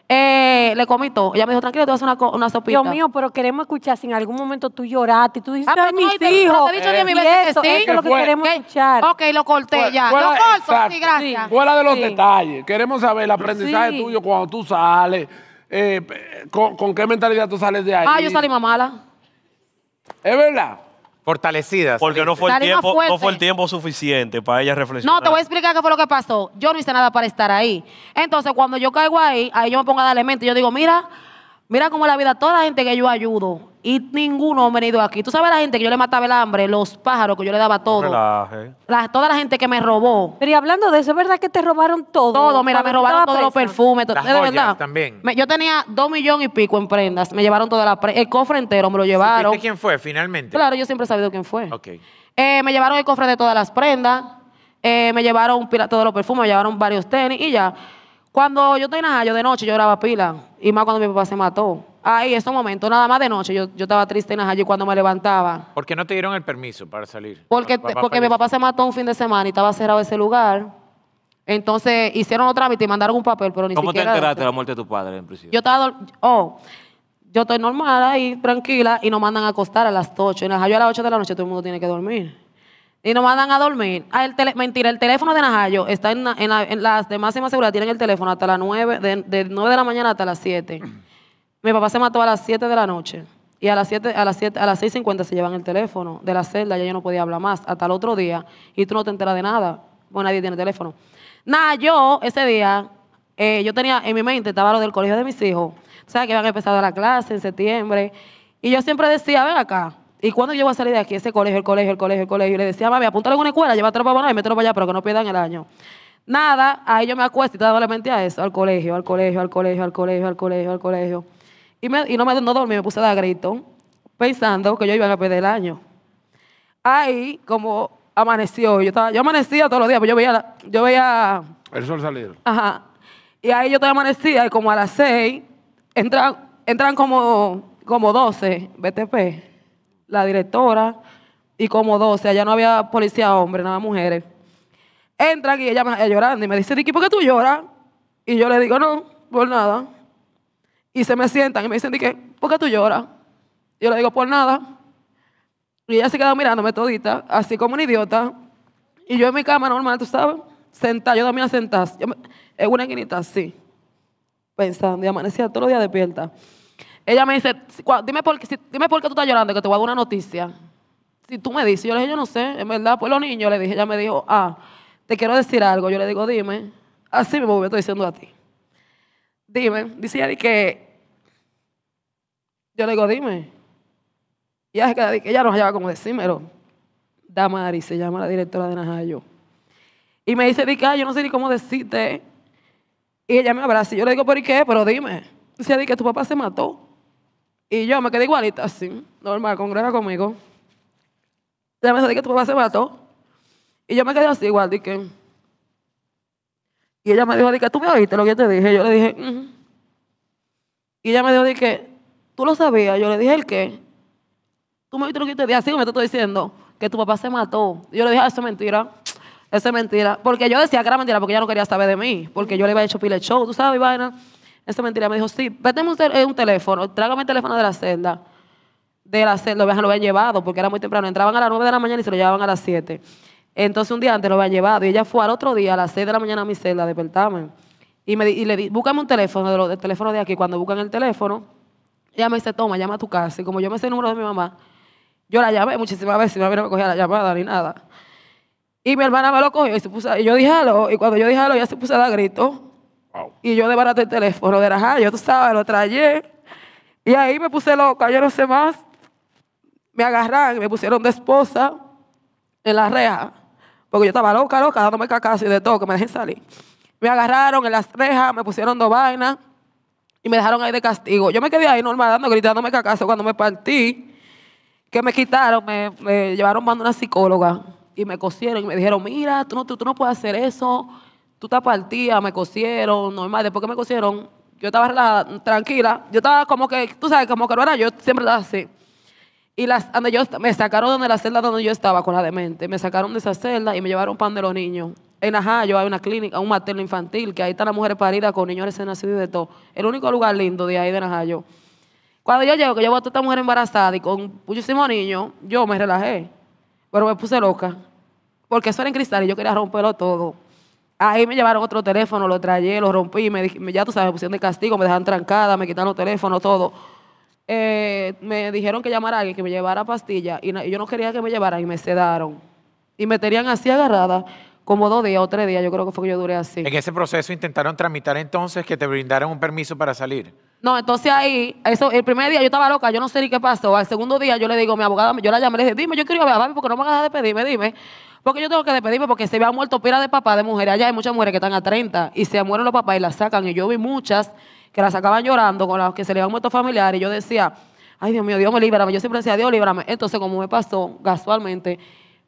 eh, le comí todo. Ella me dijo, tranquilo, te voy a hacer una, una sopita. Dios mío, pero queremos escuchar si en algún momento tú lloraste, tú dijiste, a mis hijos. te he dicho ni a y veces eso, es lo que queremos escuchar. Ok, lo corté ya. lo corto, gracias. Fuera de los detalles, queremos saber el aprendizaje tuyo cuando tú sales, eh, con, con qué mentalidad tú sales de ahí. Ah, yo salí mamala Es verdad. Fortalecidas. Porque no fue, el tiempo, suficiente para ella reflexionar. No, te voy a explicar qué fue lo que pasó. Yo no hice nada para estar ahí. Entonces, cuando yo caigo ahí, ahí yo me pongo a darle mente. Yo digo, mira, mira cómo es la vida, toda la gente que yo ayudo, y ninguno ha venido aquí. Tú sabes la gente que yo le mataba el hambre, los pájaros que yo le daba todo. toda la gente que me robó. Pero y hablando de eso, ¿es verdad que te robaron todo? Todo, mira, me robaron todos los perfumes. Las de verdad. También. yo tenía dos millones y pico en prendas. Me llevaron toda la el cofre entero, me lo llevaron. quién fue finalmente? Claro, yo siempre he sabido quién fue. Okay. Eh, me llevaron el cofre de todas las prendas. Eh, me llevaron pila, todos los perfumes, me llevaron varios tenis y ya. Cuando yo tenía yo de noche, yo grababa pila. Y más cuando mi papá se mató en esos momentos, nada más de noche. Yo, estaba triste en Najayo cuando me levantaba. ¿Por qué no te dieron el permiso para salir? Porque, porque mi papá se mató un fin de semana y estaba cerrado ese lugar. Entonces hicieron otro trámite y mandaron un papel, pero ni siquiera... ¿Cómo te enteraste de la muerte de tu padre en prisión? Yo estaba. Oh, yo estoy normal ahí, tranquila, y nos mandan a acostar a las 8. En Najayo a las 8 de la noche todo el mundo tiene que dormir. Y nos mandan a dormir. Ah, el mentira, el teléfono de Najayo está en, las de máxima seguridad, tienen el teléfono hasta las 9, de, de 9 de la mañana hasta las 7. Mi papá se mató a las 7 de la noche. Y a las 7, a las a las 6.50 se llevan el teléfono de la celda, ya yo no podía hablar más, hasta el otro día, y tú no te enteras de nada, porque nadie tiene teléfono. Nada, yo ese día, eh, yo tenía en mi mente, estaba lo del colegio de mis hijos, o sea, que habían empezado la clase en septiembre, y yo siempre decía, ven acá, ¿y cuando yo voy a salir de aquí? Ese colegio, el colegio, el colegio, el colegio, y le decía, mami, apúntale a una escuela, llévatelo para allá y mételo para allá, pero que no pierdan el año. Nada, ahí yo me acuesto y toda la mente a eso, al colegio, al colegio, al colegio, al colegio, al colegio. Al colegio. Y, no, me, no dormí, me puse a dar grito, pensando que yo iba a perder el año. Ahí, como amaneció, yo, estaba, yo amanecía todos los días, pues yo veía, El sol salir. Ajá. Y ahí yo estaba amanecía y como a las seis, entran, entran como, como 12 BTP, la directora, y como doce, allá no había policía hombre, nada mujeres. Entran y ella llorando y me dice, Ricky, ¿por qué tú lloras? Y yo le digo, no, por nada. Y se me sientan y me dicen, ¿por qué tú lloras? Yo le digo, por nada. Y ella se queda mirándome todita, así como una idiota. Y yo en mi cama normal, tú sabes, sentada, yo también sentada, Es una guinita así, pensando, y amanecía todos los días despierta. Ella me dice, dime por, qué, dime por qué tú estás llorando, que te voy a dar una noticia. Si tú me dices, yo le dije, yo no sé, en verdad, pues los niños, le dije, ella me dijo, ah, te quiero decir algo. Yo le digo, dime, así me me estoy diciendo a ti dime, dice ella, que, yo le digo, dime. Y ella, que, que ella no hallaba como decírmelo. Damari se llama la directora de Najayo. Y me dice, di yo no sé ni cómo decirte. Y ella me abraza y yo le digo, ¿por qué? Pero dime. Dice, di que tu papá se mató. Y yo me quedé igualita, así, normal, congrega conmigo. Ella me dice, que tu papá se mató. Y yo me quedé así igual, di que... Y ella me dijo, de tú me oíste lo que yo te dije. Yo le dije, Y ella me dijo, de que tú lo sabías. Yo le dije, ¿el qué? Tú me oíste lo que yo te dije. Así me estoy diciendo que tu papá se mató. Yo le dije, ah, eso es mentira. Eso es mentira. Porque yo decía que era mentira porque ella no quería saber de mí. Porque yo le había hecho pile show, tú sabes, vaina. Eso es mentira. Me dijo, sí, vete un, un teléfono. Trágame el teléfono de la celda. De la celda, lo habían llevado porque era muy temprano. Entraban a las 9 de la mañana y se lo llevaban a las 7. Entonces un día antes lo había llevado y ella fue al otro día a las 6 de la mañana a mi celda a Y, me, y le di, búscame un teléfono, de los, teléfono de aquí. Cuando buscan el teléfono, ella me dice, toma, llama a tu casa. Y como yo me sé el número de mi mamá, yo la llamé muchísimas veces y mi mamá no me cogía la llamada ni nada. Y mi hermana me lo cogió y, se puso, y yo dije algo. Y cuando yo dije algo, ella se puso a dar gritos. Y yo desbaraté el teléfono de la yo tú sabes, lo traje. Y ahí me puse loca, yo no sé más. Me agarraron, me pusieron de esposa en la reja porque yo estaba loca, loca, dándome cacas y de todo, que me dejen salir. Me agarraron en las rejas, me pusieron dos vainas y me dejaron ahí de castigo. Yo me quedé ahí normal, dando, gritándome cacazo. Cuando me partí, que me quitaron, me, llevaron mando una psicóloga y me cosieron y me dijeron, mira, tú no, tú, no puedes hacer eso, tú te partida, me cosieron, normal. Después que me cosieron, yo estaba relajada, tranquila. Yo estaba como que, tú sabes, como que no era yo, siempre estaba así. Y las, donde me sacaron de la celda donde yo estaba con la demente. Me sacaron de esa celda y me llevaron pan de los niños. En yo hay una clínica, un materno infantil, que ahí están las mujeres paridas con niños recién nacidos y de todo. El único lugar lindo de ahí de Najayo. Cuando yo llego, que llevo a toda esta mujer embarazada y con muchísimos niños, yo me relajé. Pero me puse loca. Porque eso era en cristal y yo quería romperlo todo. Ahí me llevaron otro teléfono, lo traje, lo rompí, me, ya tú sabes, me pusieron de castigo, me dejaron trancada, me quitaron los teléfonos, todo. Eh, me dijeron que llamara a alguien que me llevara pastilla y, yo no quería que me llevara y me sedaron. Y me tenían así agarrada como dos días o tres días, yo creo que fue que yo duré así. En ese proceso intentaron tramitar entonces que te brindaran un permiso para salir. No, entonces ahí, eso, el primer día yo estaba loca, yo no sé ni qué pasó. Al segundo día yo le digo, a mi abogada, yo la llamé, le dije, dime, yo quiero ir a porque no me van a dejar despedirme, dime. Porque yo tengo que despedirme porque se había muerto pila de papá, de mujeres. Allá hay muchas mujeres que están a 30 y se mueren los papás y las sacan. Y yo vi muchas que la sacaban llorando, con las que se le habían muerto familiares. Yo decía, ay Dios mío, Dios me líbrame. Yo siempre decía, Dios líbrame. Entonces, como me pasó casualmente,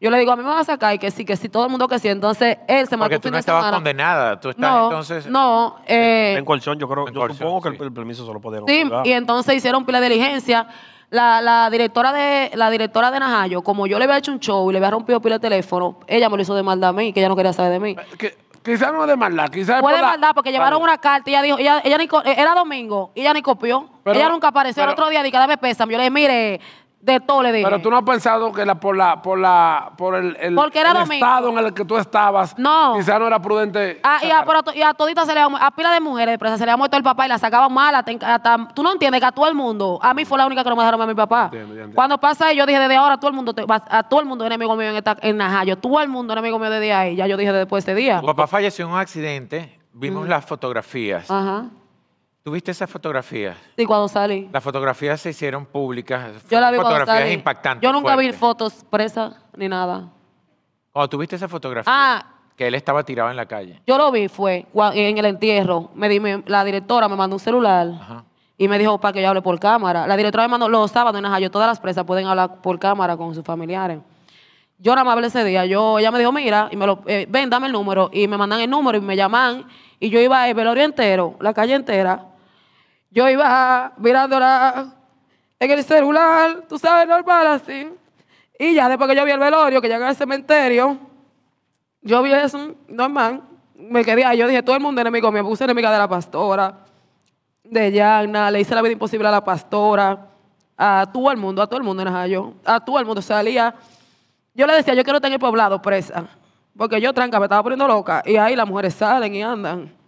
yo le digo, a mí me van a sacar y que sí, que sí, todo el mundo que sí. Entonces, él se marcó Porque tú no estabas condenada, tú estabas, entonces... No, eh, En colchón, yo creo, yo supongo que el, permiso se lo Sí, y entonces hicieron pila de diligencia. La, directora de, la directora de Najayo, como yo le había hecho un show y le había rompido pila de teléfono, ella me lo hizo de maldad a mí, que ella no quería saber de mí. ¿Qué? Quizás no de maldad, quizás Fue de la... maldad porque llevaron una carta y ella dijo, ella, ella ni era domingo y ella ni copió. ella nunca apareció. El otro día y dije, dame pésame. Yo le dije, mire, de todo le dije. Pero tú no has pensado que por la, por la, por el, estado en el que tú estabas, no. quizás no era prudente. Ah, y, a, se le a pila de mujeres de se le ha muerto el papá y la sacaban mala. tú no entiendes que a todo el mundo, a mí fue la única que no me dejaron a mi papá. Cuando pasa yo dije desde ahora todo el mundo, te, a todo el mundo enemigo mío en esta, en Najayo, todo el mundo enemigo mío desde ahí. Ya yo dije después de ese día. papá falleció en un accidente, vimos las fotografías. Ajá. ¿Tuviste esas fotografías? Sí, cuando salí. Las fotografías se hicieron públicas. Yo la vi fotografías cuando salí. impactantes. Yo nunca vi fotos presas ni nada. Oh, tuviste esa fotografía. Ah. Que él estaba tirado en la calle. Yo lo vi, fue en el entierro. Me, la directora me mandó un celular. Y me dijo para que yo hable por cámara. La directora me mandó los sábados en Ajayo, todas las presas pueden hablar por cámara con sus familiares. Yo no más ese día. Yo, ella me dijo, mira, y me lo, eh, ven, dame el número. Y me mandan el número y me llaman. Y yo iba a el velorio entero, la calle entera, yo iba mirándola en el celular, tú sabes, normal así. Y ya después que yo vi el velorio, que llegué al cementerio, yo vi eso, normal. Me quería, yo dije, todo el mundo enemigo me puse enemiga de la pastora, de Yana, le hice la vida imposible a la pastora, a todo el mundo, a todo el mundo, era yo, a todo el mundo. Salía, yo le decía, yo quiero tener poblado presa, porque yo tranca, me estaba poniendo loca, y ahí las mujeres salen y andan.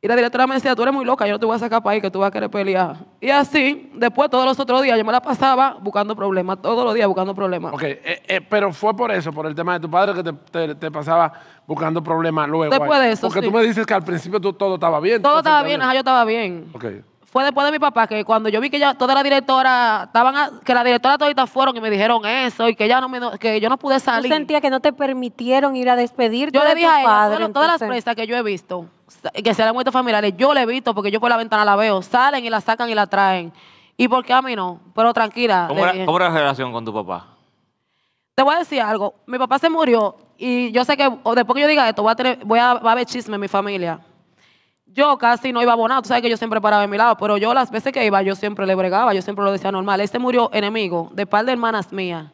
Y la directora me decía, tú eres muy loca, yo no te voy a sacar para ahí que tú vas a querer pelear. Y así, después todos los otros días yo me la pasaba buscando problemas, todos los días buscando problemas. Ok, eh, eh, pero fue por eso, por el tema de tu padre que te, pasaba buscando problemas luego. Después de eso. Porque tú me dices que al principio todo estaba bien. Todo estaba bien, yo estaba bien. Ok fue después de mi papá que cuando yo vi que ya toda la directora estaban, que la directora todita fueron y me dijeron eso y que ya no me, que yo no pude salir. Yo sentía que no te permitieron ir a despedirte. Yo le dije a ella, padre, todas, todas las presas que yo he visto que sean muertos familiares, yo le he visto porque yo por la ventana la veo, salen y la sacan y la traen. ¿Y por qué a mí no? Pero tranquila. ¿Cómo era, la relación con tu papá? Te voy a decir algo, mi papá se murió y yo sé que después que yo diga esto voy a, va a haber chisme en mi familia. Yo casi no iba abonar, tú sabes que yo siempre paraba en mi lado, pero yo las veces que iba yo siempre le bregaba, yo siempre lo decía normal. Él este murió enemigo de par de hermanas mías.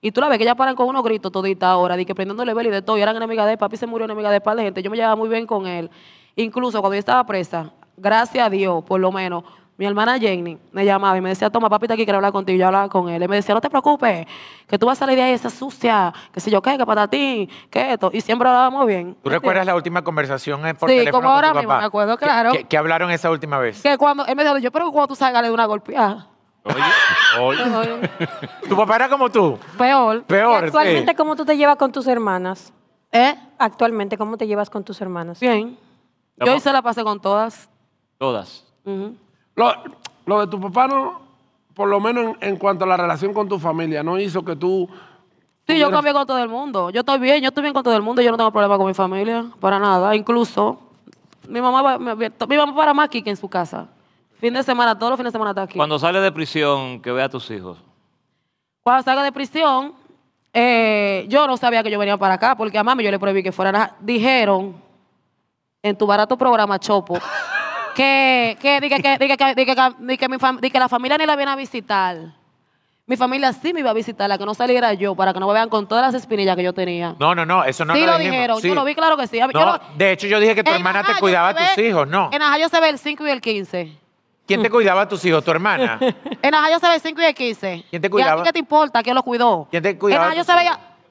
Y tú la ves que ellas paran con unos gritos todita ahora, de que prendiéndole vela y de todo, y eran enemigas de él, papi se murió enemiga de par de gente, yo me llevaba muy bien con él. Incluso cuando yo estaba presa, gracias a Dios, por lo menos, mi hermana Jenny me llamaba y me decía, toma, papi, está aquí, quiero hablar contigo. Yo hablaba con él. Y me decía, no te preocupes, que tú vas a salir de ahí, esa sucia, que si yo qué, que ti, que esto. Y siempre hablábamos bien. ¿Tú recuerdas la última conversación eh, por sí, como ahora mismo, me acuerdo, claro. ¿Qué, hablaron esa última vez? Que cuando, él me dijo, yo pero cuando tú salgas de una golpeada. Oye, oye. ¿Tu papá era como tú? Peor. Peor, actualmente cómo tú te llevas con tus hermanas? ¿Eh? Actualmente, ¿cómo te llevas con tus hermanas? Bien. Yo hice la pasé con todas. Todas. lo, de tu papá, no, por lo menos en, cuanto a la relación con tu familia, no hizo que tú. Sí, yo cambié con todo el mundo. Yo estoy bien, yo estoy bien con todo el mundo. Yo no tengo problema con mi familia, para nada. Incluso, mi mamá, mi, mamá para más aquí que en su casa. Fin de semana, todos los fines de semana está aquí. Cuando sale de prisión, que vea a tus hijos. Cuando salga de prisión, eh, yo no sabía que yo venía para acá, porque a mami yo le prohibí que fuera. Dijeron en tu barato programa, Chopo, que, que, que, que, que la familia ni la viene a visitar. Mi familia sí me iba a visitar, la que no saliera yo, para que no me vean con todas las espinillas que yo tenía. No, no, no, eso no sí lo, lo dijeron. Sí. Yo lo vi, claro que sí. de hecho, yo dije que tu hermana te cuidaba a tus hijos, ¿no? En Ajayo se ve el 5 y el 15. ¿Quién te cuidaba a tus hijos? ¿Tu hermana? en Ajayo se ve el 5 y el 15. ¿Quién te cuidaba? ¿Y a ti qué te importa? ¿Quién lo cuidó? ¿Quién te cuidaba? En se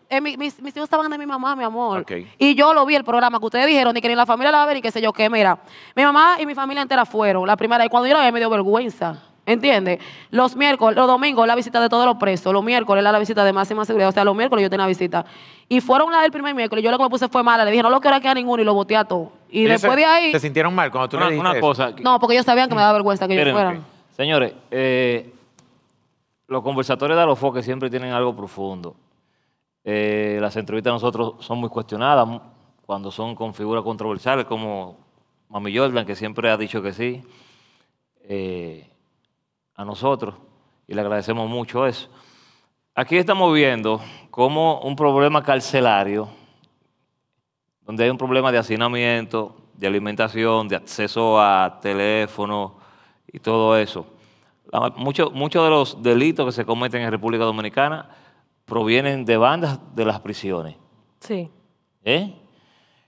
eh, mis, hijos estaban de mi mamá, mi amor. Y yo lo vi el programa que ustedes dijeron, ni que ni la familia la va a ver, y qué sé yo qué. Mira, mi mamá y mi familia entera fueron la primera. Y cuando yo la vi, me dio vergüenza. ¿Entiendes? Los miércoles, los domingos, la visita de todos los presos. Los miércoles, era la visita de máxima seguridad. O sea, los miércoles yo tenía visita. Y fueron la del primer miércoles. Yo lo que me puse fue mala. Le dije, no lo quiero aquí a ninguno y lo boté a todo Y, después de ahí. ¿Te sintieron mal cuando tú una, le una cosa? No, porque ellos sabían que me daba vergüenza que yo Señores, eh, los conversatorios de Alofo que siempre tienen algo profundo. Eh, las entrevistas de nosotros son muy cuestionadas cuando son con figuras controversiales como Mami Jordan, que siempre ha dicho que sí, eh, a nosotros, y le agradecemos mucho eso. Aquí estamos viendo cómo un problema carcelario, donde hay un problema de hacinamiento, de alimentación, de acceso a teléfono y todo eso. Muchos de los delitos que se cometen en República Dominicana provienen de bandas de las prisiones. Sí. ¿Eh?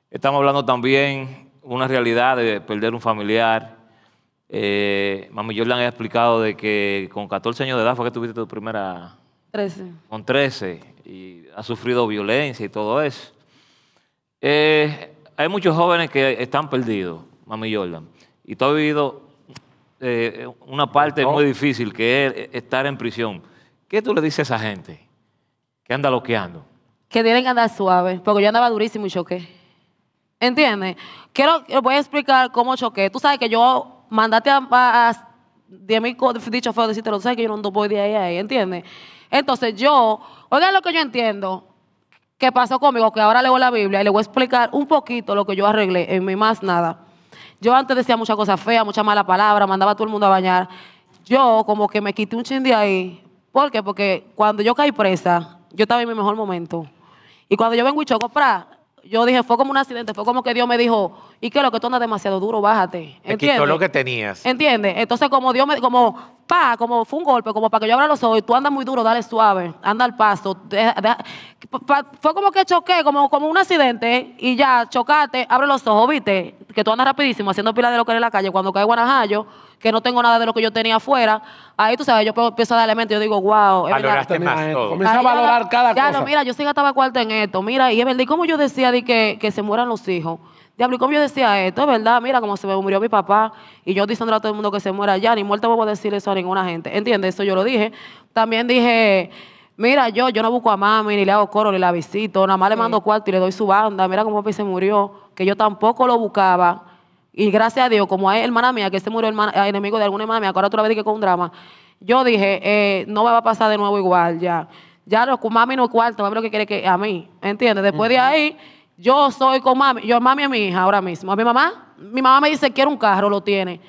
Estamos hablando también una realidad de perder un familiar. Eh, mami, Jordan ha explicado de que con 14 años de edad fue que tuviste tu primera... 13. Con 13. Y ha sufrido violencia y todo eso. Eh, hay muchos jóvenes que están perdidos, Mami Jordan. Y tú has vivido una parte muy difícil, que es estar en prisión. ¿Qué tú le dices a esa gente? que anda loqueando. Que tienen que andar suave, porque yo andaba durísimo y choqué. ¿Entiendes? Quiero, voy a explicar cómo choqué. Tú sabes que yo mandaste a, a dicho feo decirte lo sabes que yo no voy de ahí a ahí, ¿entiendes? Entonces yo, oigan lo que yo entiendo que pasó conmigo, que ahora leo la Biblia y le voy a explicar un poquito lo que yo arreglé en mí más nada. Yo antes decía muchas cosas feas, muchas malas palabras, mandaba a todo el mundo a bañar. Yo como que me quité un chin de ahí. ¿Por qué? Porque cuando yo caí presa, yo estaba en mi mejor momento. Y cuando yo vengo y choco, para, yo dije, fue como un accidente, fue como que Dios me dijo, y que lo que tú andas demasiado duro, bájate. ¿Entiendes? lo que tenías. entiende Entonces, como Dios me, como pa, como fue un golpe, como para que yo abra los ojos, y tú andas muy duro, dale suave, anda al paso. fue como que choqué, como, como un accidente, y ya, chocate, abre los ojos, viste, que tú andas rapidísimo haciendo pila de lo que era en la calle, cuando cae Guanajayo, que no tengo nada de lo que yo tenía afuera, ahí tú sabes, yo empiezo a darle mente, yo digo, wow. Valoraste más todo. Comienza a valorar cada cosa. Claro, mira, yo sí estaba cuarto en esto, mira, y es verdad, y como yo decía de que, que se mueran los hijos, Diablo, ¿y yo decía esto? es ¿Verdad? Mira cómo se me murió mi papá y yo diciendo a todo el mundo que se muera ya, ni muerto voy a decir eso a ninguna gente. ¿Entiendes? Eso yo lo dije. También dije, mira, yo, yo no busco a mami, ni le hago coro, ni la visito, nada más le mando cuarto y le doy su banda. Mira cómo papi se murió, que yo tampoco lo buscaba. Y gracias a Dios, como hay hermana mía que se murió el eh, enemigo de alguna hermana mía, ahora otra vez dije con un drama, yo dije, eh, no me va a pasar de nuevo igual, ya. Ya lo, mami no cuarto, mami lo que quiere que a mí, ¿entiendes? Después de ahí yo soy con mami, yo mami a mi hija ahora mismo. A mi mamá, mi mamá me dice, quiero un carro, lo tiene.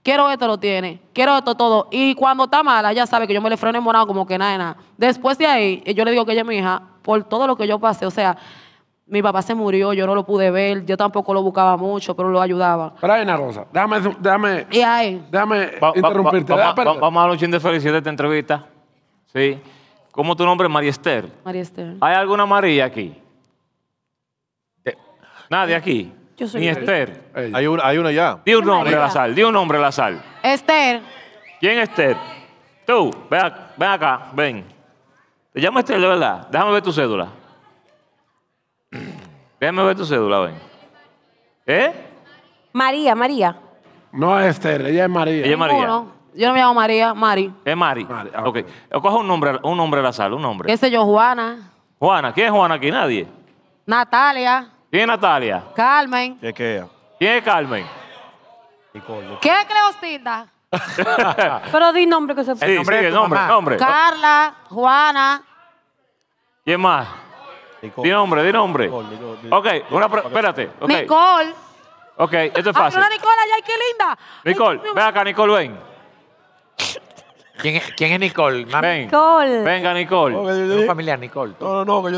Quiero esto, lo tiene. Quiero esto, todo. Y cuando está mala, ya sabe que yo me le freno morado como que nada, nada. Después de ahí, eh, yo le digo que ella es mi hija por todo lo que yo pasé. O sea, mi papá se murió, yo no lo pude ver, yo tampoco lo buscaba mucho, pero lo ayudaba. Pero hay una Rosa, déjame, ¿Y ahí? Dame. interrumpirte. vamos a los chin de felicidad de esta entrevista. Sí. ¿Cómo tu nombre María Esther? María Esther. ¿Hay alguna María aquí? Nadie aquí. Yo soy Ni Esther. Hay una, hay una ya. Di un nombre a la sal, di un nombre la Esther. ¿Quién es Esther? Tú, ven, acá, ven. Te llamo Esther, de verdad. Déjame ver tu cédula. Déjame ver tu cédula, ven. ¿Eh? María, María. No es Esther, ella es María. Ella es María. Yo no me llamo María, Mari. Es Mari. Ah. ok. Coge un nombre, un nombre a la sal, un nombre. ¿Qué sé yo? Juana, Juana, ¿quién es Juana aquí? Nadie. Natalia, ¿Quién es Natalia? Carmen. ¿Quién es Carmen? Nicole. ¿Quién es Cleostilda? Pero di nombre que se puede. Sí, nombre, sí, nombre, nombre. Carla, Juana. ¿Quién más? Nicole. Di nombre, di nombre. Nicole, Nicole, ok, una espérate. Nicole. Ok, esto es ah, fácil. Ay, Nicole, ay, qué linda. Nicole, ven acá, Nicole, ven. ¿Quién es, Nicole? Nicole. Venga, Nicole. un familiar, Nicole. No, no, no, que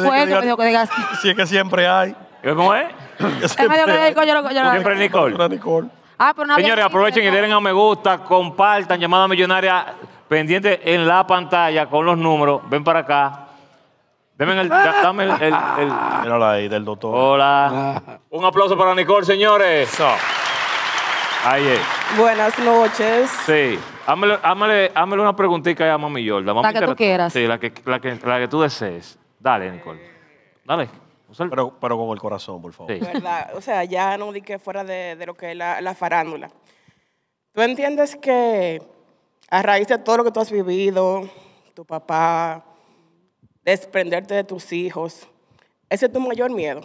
yo pues, que es que siempre hay. ¿Cómo es? siempre, Nicole. Ah, pero una Señores, aprovechen y denle a me gusta, compartan, llamada millonaria pendiente en la pantalla con los números. Ven para acá. Deme el, dame el, el, ahí, del doctor. Hola. Ah. Un aplauso para Nicole, señores. Ahí es. Buenas noches. Sí. Hámele, una preguntita a Mami Yorda. la que tú quieras. Sí, la que, la, que, la que tú desees. Dale, Nicole. Dale. Pero, pero con el corazón, por favor. ¿Verdad? O sea, ya no di que fuera de, de, lo que es la, farándula. ¿Tú entiendes que a raíz de todo lo que tú has vivido, tu papá, desprenderte de tus hijos, ese es tu mayor miedo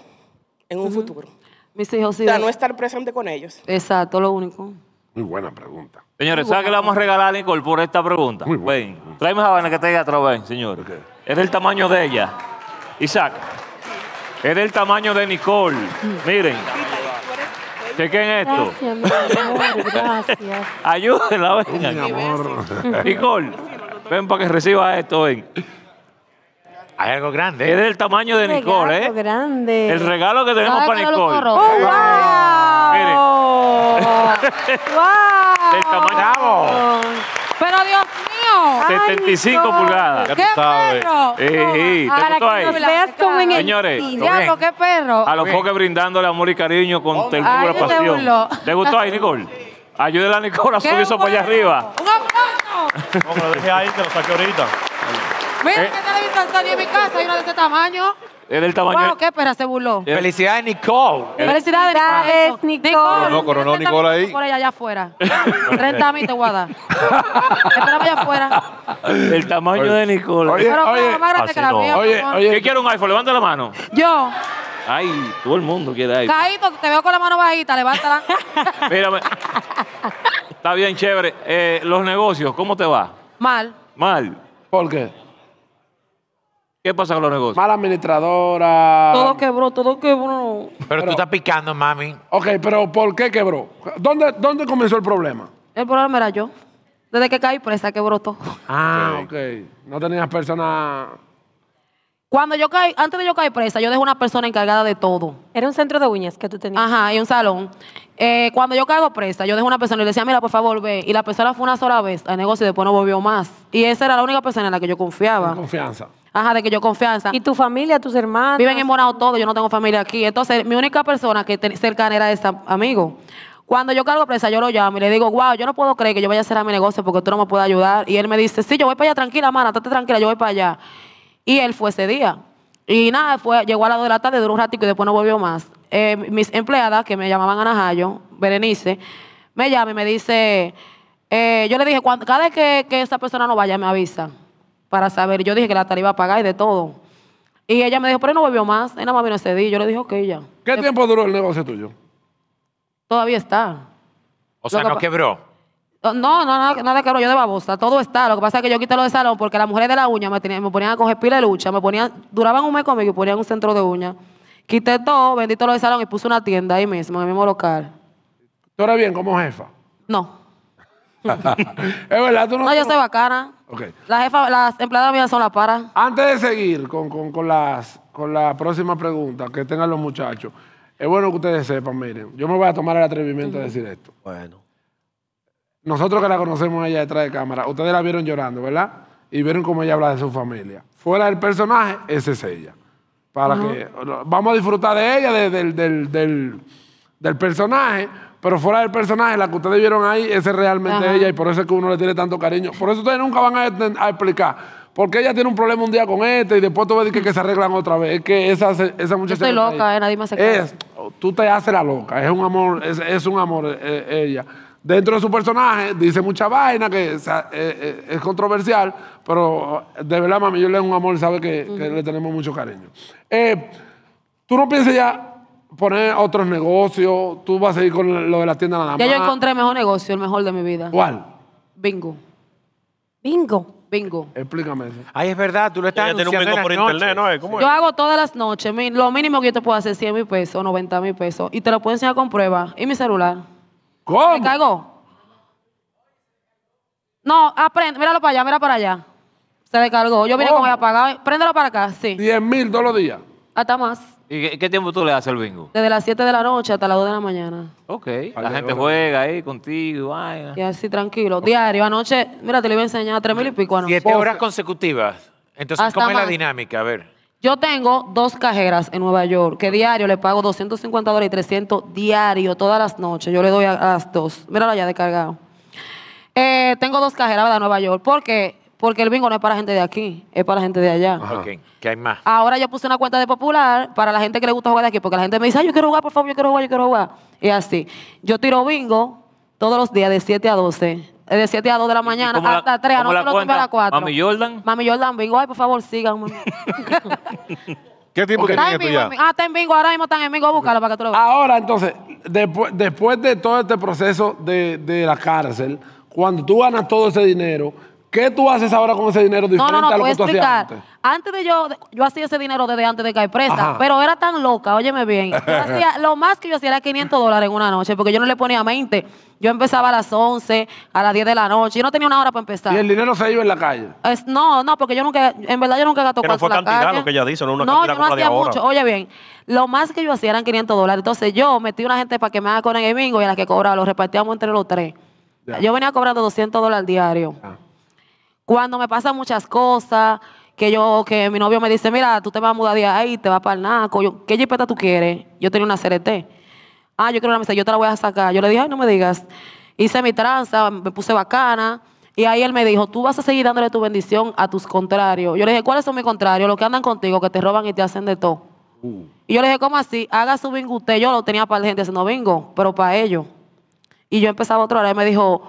en un futuro? Mis hijos sí. O sea, no estar presente con ellos. Exacto, lo único. Muy buena pregunta. Señores, ¿sabes qué le vamos a regalar a por esta pregunta? Muy buena. Ven, a habana que te diga otra vez, señor. Es del tamaño de ella. Isaac. Es del tamaño de Nicole. Miren. Chequen esto. Ayúdenla, venga. Mi amor. Nicole, ven para que reciba esto, ven. Hay algo grande. Es ¿eh? del tamaño de Nicole, ¿eh? El regalo que tenemos para Nicole. ¡Oh, wow! wow. tamaño. Pero Dios mío. 75 pulgadas. Ya tú ¡Qué perro! ¿te gustó ahí? Señores, qué perro. A los foques brindándole amor y cariño con ternura y pasión. ¿Te gustó ahí, Nicole? Ayúdela a Nicole a subir eso para allá arriba. ¡Un aplauso! Como lo dejé ahí, te lo saqué ahorita. Mira eh. que televisión en mi casa hay una de este tamaño. Es del tamaño. Wow, qué Espera, se burló. Felicidades, Nicole. Felicidades, Nicole. Es Nicole. no, coronó Nicole ahí. Por allá, allá afuera. 30 mí, te voy a dar. Espérame allá afuera. El tamaño de Nicole. Oye, oye, Oye, ¿Qué quiere un iPhone? Levanta la mano. Yo. Ay, todo el mundo quiere iPhone. Caíto, te veo con la mano bajita, levántala. Mírame. Está bien, chévere. Eh, los negocios, ¿cómo te va? Mal. Mal. ¿Por qué? ¿Qué pasa con los negocios? Mala administradora. Todo quebró, todo quebró. Pero, tú estás picando, mami. Ok, pero ¿por qué quebró? ¿Dónde, dónde comenzó el problema? El problema era yo. Desde que caí presa, quebró todo. Ah, ok. No tenías persona. Cuando yo caí, antes de yo caer presa, yo dejé una persona encargada de todo. Era un centro de uñas que tú tenías. Ajá, y un salón. Eh, cuando yo caigo presa, yo dejé una persona y le decía, mira, por favor, ve. Y la persona fue una sola vez al negocio y después no volvió más. Y esa era la única persona en la que yo confiaba. confianza ajá, de que yo confianza. ¿Y tu familia, tus hermanos? Viven en Morado todo, yo no tengo familia aquí. Entonces, mi única persona que cercana era este amigo. Cuando yo cargo presa, yo lo llamo y le digo, wow, yo no puedo creer que yo vaya a hacer a mi negocio porque tú no me puedes ayudar. Y él me dice, sí, yo voy para allá, tranquila, mana, estate tranquila, yo voy para allá. Y él fue ese día. Y nada, fue, llegó a las 2 de la tarde, duró un ratito y después no volvió más. Eh, mis empleadas, que me llamaban Anajayo, Berenice, me llama y me dice, eh, yo le dije, cada vez que, que esa persona no vaya, me avisa para saber. Yo dije que la tarifa iba a pagar y de todo. Y ella me dijo, pero no volvió más. Ella más vino ese día. Yo le dije, que ya. ¿Qué tiempo duró el negocio tuyo? Todavía está. O sea, no quebró. No, no, nada, nada que yo de babosa, todo está. Lo que pasa es que yo quité lo de salón porque las mujeres de la uña me, tenían- me ponían a coger pila de lucha, me ponían, duraban un mes conmigo y ponían un centro de uña. Quité todo, vendí todo lo de salón y puse una tienda ahí mismo, en el mismo local. ¿Tú eras bien como jefa? No, es verdad, tú no. No, yo soy bacana. las empleadas mías son las para. Antes de seguir con, las, con la próxima pregunta que tengan los muchachos, es bueno que ustedes sepan, miren, yo me voy a tomar el atrevimiento de decir esto. Bueno. Nosotros que la conocemos ella detrás de cámara, ustedes la vieron llorando, ¿verdad? Y vieron cómo ella habla de su familia. Fuera del personaje, esa es ella. Para que vamos a disfrutar de ella, del, del, del personaje, pero fuera del personaje, la que ustedes vieron ahí, esa es realmente ella y por eso es que uno le tiene tanto cariño. Por eso ustedes nunca van a, explicar. Porque ella tiene un problema un día con este y después tú ves que, que se arreglan otra vez. Es que esa, esa muchacha. Yo estoy loca, eh, nadie me hace Es, tú te haces la loca, es un amor, es, un amor eh, eh, ella. Dentro de su personaje dice mucha vaina que es, controversial, pero de verdad, mami, yo le doy un amor, sabe que, que le tenemos mucho cariño. tú no pienses ya poner otros negocios. Tú vas a ir con lo de la tienda nada más. Ya yo encontré el mejor negocio, el mejor de mi vida. ¿Cuál? Bingo. Bingo. Bingo. Explícame Ay, es verdad, tú lo estás Yo hago todas las noches. Lo mínimo que yo te puedo hacer es 100 mil pesos, 90 mil pesos. Y te lo puedo enseñar con prueba. ¿Y mi celular? ¿Cómo? ¿Me cargó? No, aprende. Míralo para allá, mira para allá. Se le cargó. Yo vine ¿Cómo? con ella apagado. Préndelo para acá, sí. 10 mil todos los días. Hasta más. ¿Y qué, tiempo tú le das el bingo? Desde las 7 de la noche hasta las 2 de la mañana. Ok. la gente juega ahí contigo, Y así tranquilo. Diario, anoche, mira, te le voy a enseñar, tres mil y pico anoche. Siete horas consecutivas. Entonces, ¿cómo es la dinámica? A ver. Yo tengo dos cajeras en Nueva York que diario le pago 250 dólares y 300 diario, todas las noches. Yo le doy a, las dos. Míralo ya descargado. Eh, tengo dos cajeras de Nueva York porque porque el bingo no es para gente de aquí, es para gente de allá. Ok, que hay más. Ahora yo puse una cuenta de popular para la gente que le gusta jugar de aquí, porque la gente me dice, Ay, yo quiero jugar, por favor, yo quiero jugar, yo quiero jugar. Y así. Yo tiro bingo todos los días de 7 a 12 de 7 a 2 de la mañana hasta 3, no solo lo a las 4. Mami Jordan. Mami Jordan, bingo, ay, por favor, síganme. ¿Qué tipo de? que ya? Ah, está en bingo, ahora mismo está en bingo, búscalo para que tú lo veas. Ahora, entonces, después, después de todo este proceso de, de la cárcel, cuando tú ganas todo ese dinero, ¿Qué tú haces ahora con ese dinero diferente no, no, no, a lo que tú explicar. hacías antes? Antes de yo, yo hacía ese dinero desde antes de caer presa, pero era tan loca, óyeme bien. lo más que yo hacía era 500 dólares en una noche, porque yo no le ponía 20. Yo empezaba a las 11, a las 10 de la noche. y no tenía una hora para empezar. ¿Y el dinero se iba en la calle? no, no, porque yo nunca, en verdad yo nunca gato Pero fue fue cantidad lo que ella dice, no una no, cantidad yo no hacía mucho. Oye bien, lo más que yo hacía eran 500 dólares. Entonces yo metí una gente para que me haga con el bingo y a la que cobraba, lo repartíamos entre los tres. Yo venía cobrando 200 dólares diario. Cuando me pasan muchas cosas, que yo, que mi novio me dice, mira, tú te vas a mudar de ahí, te vas para el naco. Yo, ¿Qué jipeta tú quieres? Yo tenía una CRT. Ah, yo quiero una mesa, yo te la voy a sacar. Yo le dije, ay, no me digas. Hice mi tranza, me puse bacana. Y ahí él me dijo, tú vas a seguir dándole tu bendición a tus contrarios. Yo le dije, ¿cuáles son mis contrarios? Los que andan contigo, que te roban y te hacen de todo. Uh. Y yo le dije, ¿cómo así? Haga su bingo usted. Yo lo tenía para la gente haciendo bingo, pero para ellos. Y yo empezaba otra hora. Él me dijo,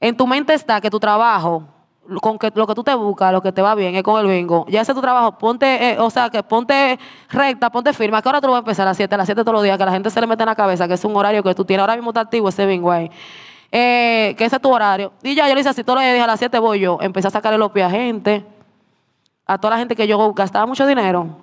en tu mente está que tu trabajo lo que tú te buscas, lo que te va bien, es con el bingo. Ya ese es tu trabajo. Ponte, eh, o sea, que ponte recta, ponte firma. que ahora tú vas a empezar? A las 7, a las 7 todos los días, que a la gente se le mete en la cabeza, que es un horario que tú tienes. Ahora mismo está activo ese bingo ahí. Eh, que ese es tu horario. Y ya yo le hice así, todos los dije, a las 7 voy yo. Empecé a sacarle los pies a gente, a toda la gente que yo gastaba mucho dinero.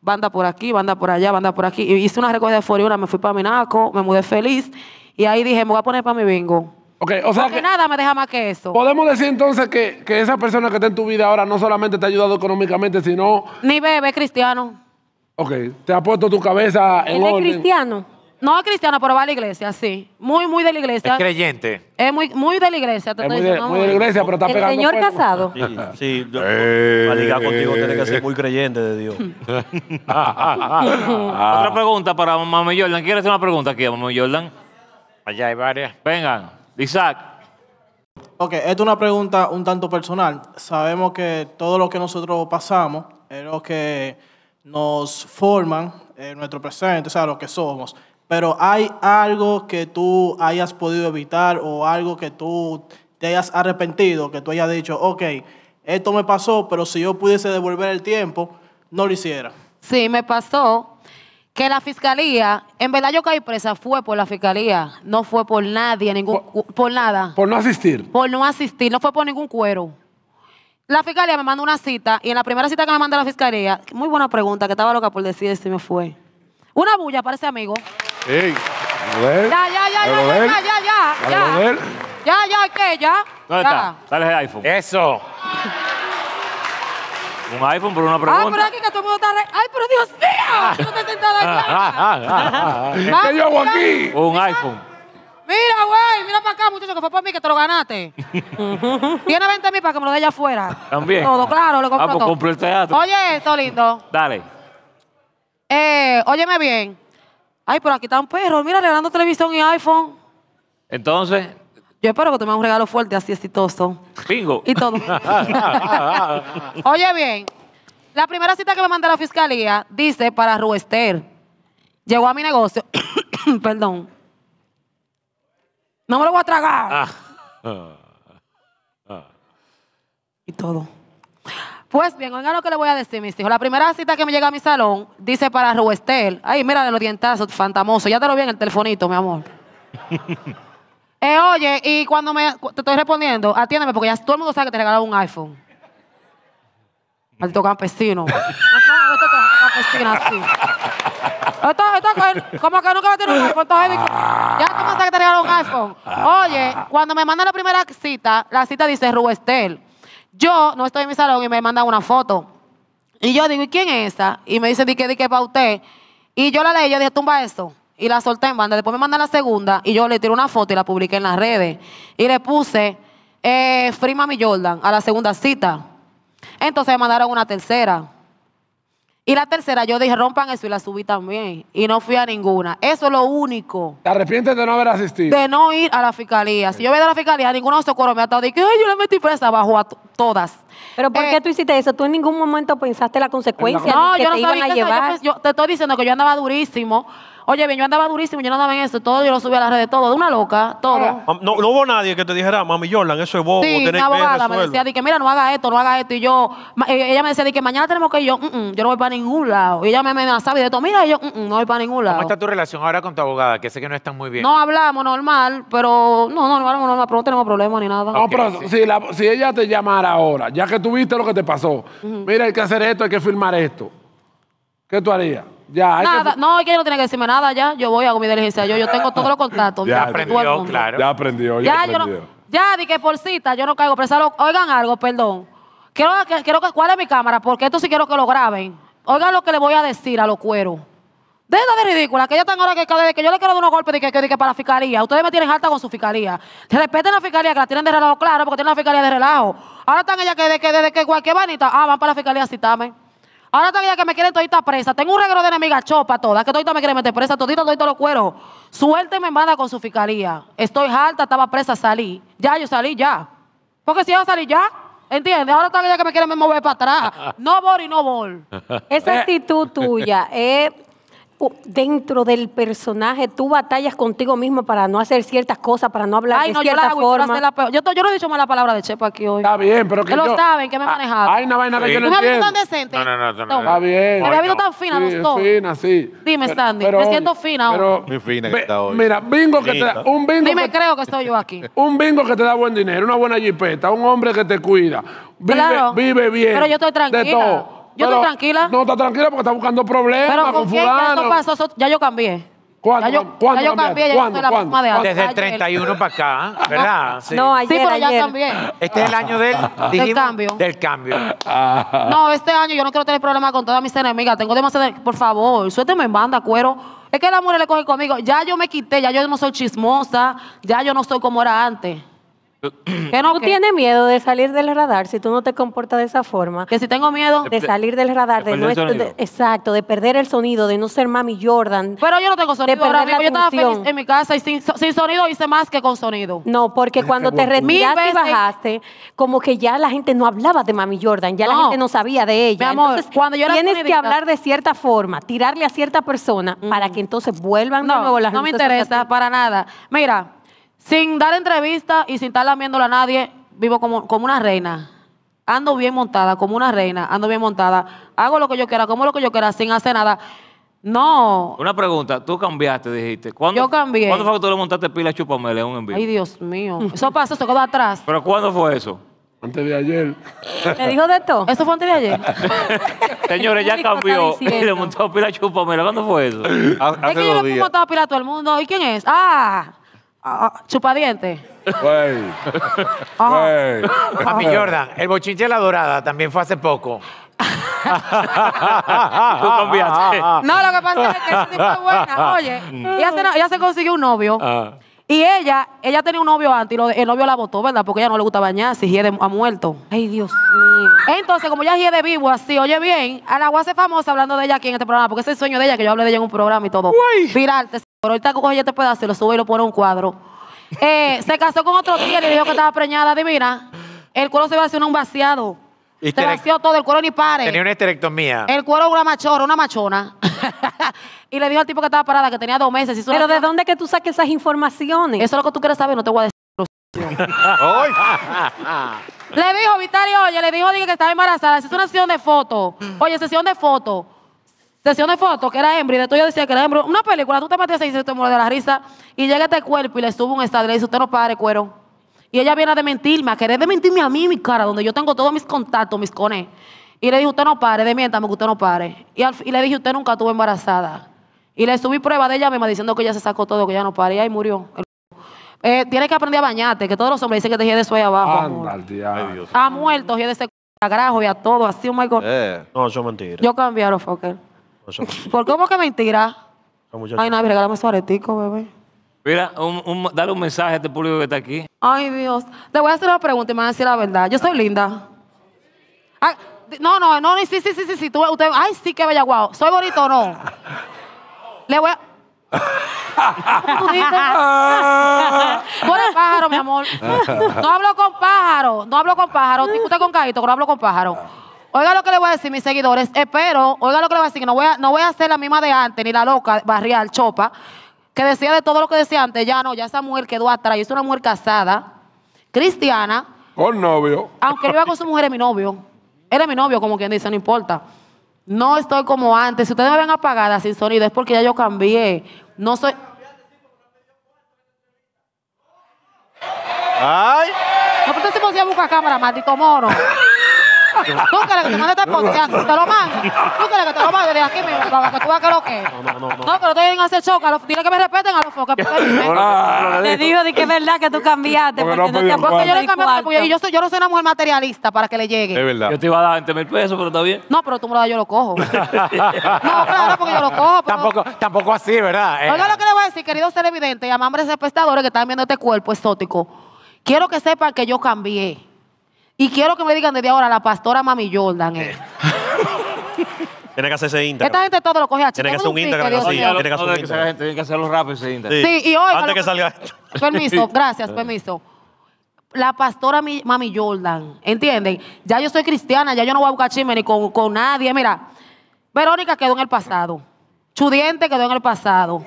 Banda por aquí, banda por allá, banda por aquí. hice una recogida de una me fui para Minaco, me mudé feliz. Y ahí dije, me voy a poner para mi bingo. Porque nada me deja más que eso. Podemos decir entonces que, esa persona que está en tu vida ahora no solamente te ha ayudado económicamente, sino... Ni bebé cristiano. Ok, te ha puesto tu cabeza en Él es cristiano. No es cristiano, pero va a la iglesia, sí. Muy, muy de la iglesia. Es creyente. Es muy, muy de la iglesia. Te es estoy diciendo, muy la iglesia, pero está El señor casado. Sí, eh, para ligar contigo tiene que ser eh. muy creyente de Dios. Otra pregunta para Mami Jordan. ¿Quieres hacer una pregunta aquí, Mami Jordan? Allá hay varias. Vengan. Isaac. Ok, esta es una pregunta un tanto personal. Sabemos que todo lo que nosotros pasamos es lo que nos forman en eh, nuestro presente, o sea, lo que somos. Pero ¿hay algo que tú hayas podido evitar o algo que tú te hayas arrepentido, que tú hayas dicho, ok, esto me pasó, pero si yo pudiese devolver el tiempo, no lo hiciera? Sí, me pasó que la fiscalía, en verdad yo caí presa, fue por la fiscalía, no fue por nadie, ningún, por, nada. Por no asistir. Por no asistir, no fue por ningún cuero. La fiscalía me mandó una cita y en la primera cita que me manda la fiscalía, muy buena pregunta, que estaba loca por decir, se me fue. Una bulla para ese amigo. Ey, ya, ya, ya, ya, ya, ya, ya, ya, ya, ya, ya, ya, ya, ya, ya, ya, un iPhone por una ah, pregunta. Ay, pero aquí que todo el mundo está. Re... ¡Ay, pero Dios mío! No te sentado aquí. ¿Qué yo hago aquí? Un iPhone. Mira, güey, mira para acá, muchacho, que fue por mí que te lo ganaste. Tiene 20 mil para que me lo dé allá afuera. También. Todo, claro, lo compro. Ah, pues el teatro. Oye, esto lindo. Dale. Eh, óyeme bien. Ay, pero aquí está un perro. Mira, regalando televisión y iPhone. Entonces, yo espero que te me un regalo fuerte, así exitoso. Bingo. Y todo. Oye, bien. La primera cita que me manda la fiscalía dice para Ruester. Llegó a mi negocio. Perdón. No me lo voy a tragar. Ah. Ah. Y todo. Pues bien, oigan lo que le voy a decir, mis hijos. La primera cita que me llega a mi salón dice para Ruester. Ay, mira los dientazos, fantamoso. Ya te lo vi en el telefonito, mi amor. Eh, oye, y cuando me, te estoy respondiendo, atiéndeme porque ya todo el mundo sabe que te regalaba un iPhone. Maldito campesino. como que nunca me un iPhone. ya que te regalaron un iPhone. Oye, cuando me mandan la primera cita, la cita dice Rubestel. Yo no estoy en mi salón y me mandan una foto. Y yo digo, ¿y quién es esa? Y me dicen, di que, di que para usted. Y yo la leí, yo dije, tumba eso y la solté en banda. Después me mandan la segunda y yo le tiré una foto y la publiqué en las redes. Y le puse eh, mi Jordan a la segunda cita. Entonces me mandaron una tercera. Y la tercera yo dije, rompan eso y la subí también. Y no fui a ninguna. Eso es lo único. ¿Te arrepientes de no haber asistido? De no ir a la fiscalía. Si yo voy a la fiscalía, ninguno de esos coros me ha estado diciendo, yo le metí presa bajo a todas. ¿Pero por qué eh, tú hiciste eso? ¿Tú en ningún momento pensaste la consecuencia? No, que yo no te sabía iban a llevar? yo, te estoy diciendo que yo andaba durísimo. Oye, bien, yo andaba durísimo, yo no andaba en eso, todo, yo lo subí a las redes, todo, de una loca, todo. Ah. No, hubo nadie que te dijera, mami Jordan, eso es bobo, sí, tenés una abogada me decía, que mira, no haga esto, no haga esto, y yo, eh, ella me decía, de que mañana tenemos que ir, yo, yo no voy para ningún lado, y ella me amenazaba y de todo, mira, yo, no voy para ningún lado. ¿Cómo está tu relación ahora con tu abogada? Que sé que no están muy bien. No hablamos normal, pero no, no, no hablamos normal, pero no tenemos problemas ni nada. no, pero si, ella te llamara ahora, ya que tuviste lo que te pasó, mira, hay que hacer esto, hay que firmar esto, ¿qué tú harías? Ya, nada, no, ella no tiene que decirme nada ya. Yo voy, hago mi diligencia. Yo, yo tengo todos los contactos. ya aprendió, claro. Ya aprendió, ya, aprendió. ya, di por cita, yo no caigo Oigan algo, perdón. Quiero, quiero que, ¿cuál es mi cámara? Porque esto sí quiero que lo graben. Oigan lo que le voy a decir a los cueros. Deja de ridícula, que ya están ahora que cada que yo le quiero dar unos golpes de que, para la fiscalía. Ustedes me tienen harta con su fiscalía. Respeten la fiscalía, que la tienen de relajo, claro, porque tienen la fiscalía de relajo. Ahora están ella que desde que, que cualquier vanita, ah, van para la fiscalía a Ahora todavía que me quieren está presa. Tengo un regalo de enemiga chopa toda, que todita me quieren meter presa, todita, todita los cueros. Suerte me manda con su fiscalía. Estoy harta, estaba presa, salí. Ya, yo salí ya. Porque si yo salí ya, ¿Entiendes? Ahora todavía que me quieren mover para atrás. No bol y no bol. Esa eh. actitud tuya es dentro del personaje, tú batallas contigo mismo para no hacer ciertas cosas, para no hablar de cierta forma. yo, no he dicho mala palabra de Chepo aquí hoy. Está bien, pero que, que yo, lo saben, que me ah, manejaba. Hay una vaina que yo no entiendo. tan decente? No, no, no. no, Está bien. Me había visto tan fina, sí, fina, sí. Dime, Sandy, me siento fina hoy. fina que está hoy. Mira, bingo que te da, un bingo Dime, creo que estoy yo aquí. un bingo que te da buen dinero, una buena jipeta, un hombre que te cuida. Vive, vive bien. Pero yo estoy tranquila. De todo. Yo estoy tranquila. No, está tranquila porque está buscando problemas Pero con, pasó? Ya yo cambié. ¿Cuándo? Ya yo, cambié, ya la ¿Cuándo? de Desde el 31 para acá, ¿verdad? Sí. No, pero ya cambié. Este es el año del, cambio. Del cambio. Ah. No, este año yo no quiero tener problemas con todas mis enemigas. Tengo demasiado Por favor, suélteme en banda, cuero. Es que la amor le coge conmigo. Ya yo me quité, ya yo no soy chismosa, ya yo no soy como era antes. Que no tiene miedo de salir del radar si tú no te comportas de esa forma. Que si tengo miedo de, salir del radar, de, no exacto, de perder el sonido, de no ser mami Jordan. Pero yo no tengo sonido. Ahora yo estaba feliz en mi casa y sin, sonido hice más que con sonido. No, porque cuando te retiraste y bajaste, como que ya la gente no hablaba de mami Jordan, ya la gente no sabía de ella. entonces, tienes que hablar de cierta forma, tirarle a cierta persona para mm. que entonces vuelvan de nuevo las No me interesa para nada. Mira, sin dar entrevista y sin estar lamiéndola a nadie, vivo como, como una reina. Ando bien montada, como una reina, ando bien montada. Hago lo que yo quiera, como lo que yo quiera, sin hacer nada. No. Una pregunta, tú cambiaste, dijiste. yo cambié. ¿Cuándo fue que tú le montaste pila a Chupamele en un envío? Ay, Dios mío. Eso pasó, se quedó atrás. ¿Pero cuándo fue eso? Antes de ayer. ¿Le dijo de esto? ¿Eso fue antes de ayer? Señores, ya cambió. Le montó pila a Chupamela. ¿Cuándo fue eso? Hace es que yo le he montado pila a todo el mundo. ¿Y quién es? ¡Ah! chupadiente. Güey. Güey. Ah. Papi Jordan, el bochinche de la dorada también fue hace poco. Tú cambiaste. No, lo que pasa es que ese buena. Oye, mm. ella se, consiguió un novio. Ah. Y ella, ella tenía un novio antes y el novio la votó, ¿verdad? Porque ella no le gusta bañarse y ha muerto. Ay, Dios mío. Entonces, como ya Giede de vivo, así, oye bien, a la famosa hablando de ella aquí en este programa, porque es el sueño de ella, que yo hablé de ella en un programa y todo. Viral, te pero ahorita ella te este hacer, lo sube y lo pone en un cuadro. Eh, se casó con otro tío y le dijo que estaba preñada. Adivina, el cuero se va a hacer un vaciado. se vació todo, el cuero ni pare. Tenía una esterectomía. El cuero una machorra, una machona. y le dijo al tipo que estaba parada que tenía dos meses. Pero ¿de dónde que tú saques esas informaciones? Eso es lo que tú quieres saber, no te voy a decir. le dijo, Vitalio, oye, le dijo dije, que estaba embarazada. Es una sesión de fotos. Oye, sesión de fotos sesión de foto que era hembra y de yo decía que era hembra. Una película, tú te metías y se te muere de la risa y llega este cuerpo y le subo un estadio y le dice, usted no pare, cuero. Y ella viene a dementirme, a querer mentirme a mí, mi cara, donde yo tengo todos mis contactos, mis cones. Y le dije, usted no pare, demiéntame que usted no pare. Y, le dije, usted nunca estuvo embarazada. Y le subí prueba de ella misma diciendo que ella se sacó todo, que ya no pare. Y ahí murió. Eh, tienes que aprender a bañarte, que todos los hombres dicen que te de su ahí abajo. Ha muerto, de ese grajo y a todo, así un oh eh. No, eso es mentira. Yo los Fokker. ¿Por qué? cómo que mentira? Ay, no, regálame su aretico, bebé. Mira, dale un mensaje a este público que está aquí. Ay, Dios. Le voy a hacer una pregunta y me van a decir la verdad. Yo soy linda. no, no, no, sí, sí, sí, sí, sí. Tú, usted, ay, sí, qué bella guau. ¿Soy bonito o no? Le voy a... Por el pájaro, mi amor. No hablo con pájaro. No hablo con pájaro. Usted con pero no hablo con pájaro. Oiga lo que le voy a decir, mis seguidores. Espero, oiga lo que le voy a decir, que no voy a, no voy a hacer la misma de antes, ni la loca, barrial, chopa, que decía de todo lo que decía antes. Ya no, ya esa mujer quedó atrás. Y es una mujer casada, cristiana. Con oh, novio. Aunque iba con su mujer, es mi novio. Era mi novio, como quien dice, no importa. No estoy como antes. Si ustedes me ven apagada sin sonido, es porque ya yo cambié. No soy. ¡Ay! No, pero usted se a buscar cámara, maldito mono. ¿Tú crees que te manda este podcast, te lo manda. crees que te lo manda de aquí mismo, para que tú a que lo que No, no, no. No, pero te a hacer show, a los- dile que me respeten a los focos. Te digo de que es verdad que tú cambiaste Porque yo le cambié yo, no soy una mujer materialista para que le llegue. Es verdad. Yo te iba a dar 20 mil pesos, pero está bien. No, pero tú me lo das, yo lo cojo. no, claro, porque yo lo cojo. Tampoco, tampoco así, ¿verdad? Eh. Oiga lo que le voy a decir, queridos televidentes y amables espectadores que están viendo este cuerpo exótico. Quiero que sepan que yo cambié. Y quiero que me digan desde ahora la pastora Mami Jordan. Eh. Tiene que hacer ese Instagram. Esta gente todo lo coge a Tiene que hacer un Instagram así. Tiene que hacer un Instagram. Tiene que hacerlo rápido ese Instagram. Sí, y hoy. Antes que salga. Permiso, gracias, permiso la pastora Mami Jordan, ¿entienden? Ya yo soy cristiana, ya yo no voy a buscar chisme ni con, nadie. Mira, Verónica quedó en el pasado, Chudiente quedó en el pasado,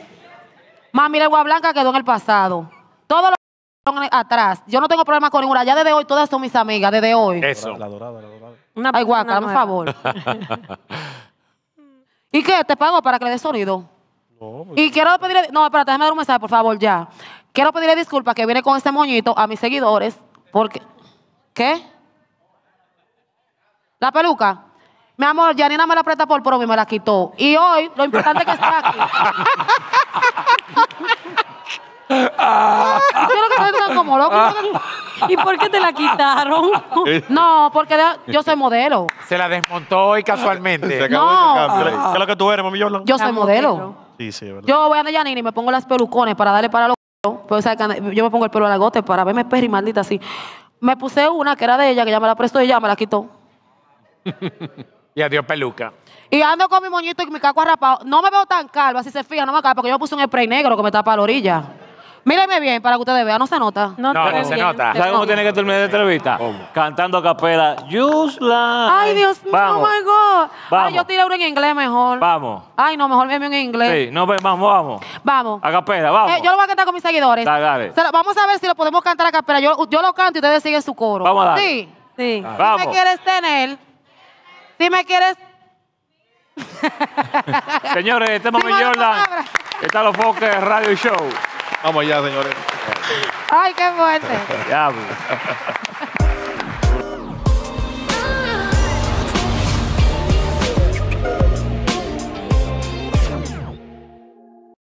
Mami Legua Blanca quedó en el pasado. Todo atrás. Yo no tengo problema con ninguna. Ya desde hoy todas son mis amigas, desde hoy. Eso. La la dorada. Una, Ay, guaca, favor. ¿Y qué? ¿Te pago para que le dé sonido? No, pues y quiero pedirle... No, espérate, déjame dar un mensaje, por favor, ya. Quiero pedirle disculpas que viene con este moñito a mis seguidores porque... ¿Qué? La peluca. Mi amor, Yanina me la presta por pro, y me la quitó. Y hoy, lo importante es que está aquí. Ah. ¿Y por qué te la quitaron? No, porque yo soy modelo. Se la desmontó hoy casualmente. no. Ah. ¿Qué lo que tú eres, mami Yo soy modelo. Yo voy a Yanini y me pongo las pelucones para darle para los pues, yo me pongo el pelo a la gota para verme perri maldita así. Me puse una que era de ella, que ya me la prestó y ya me la quitó. y adiós peluca. Y ando con mi moñito y mi caco arrapado. No me veo tan calva, así se fija, no me calvo, porque yo me puse un spray negro que me tapa la orilla mírenme bien para que ustedes vean, no se nota. No, no, se nota. ¿Sabes cómo tiene que terminar la entrevista? Cantando a capela. like Ay, Dios mío, oh my God. Ay, yo tiro uno en inglés mejor. Vamos. Ay, no, mejor bien en inglés. Sí, no, vamos, vamos. Vamos. A capela, vamos. Eh, yo lo voy a cantar con mis seguidores. Vamos a ver si lo podemos cantar a capela. Yo, yo lo canto y ustedes siguen su coro. Vamos a Sí. Sí. Vamos. Si me quieres tener, si me quieres... Señores, este es Mami Jordan. Está los Foques Radio Show. Vamos allá, señores. Ay, qué fuerte. Diablo.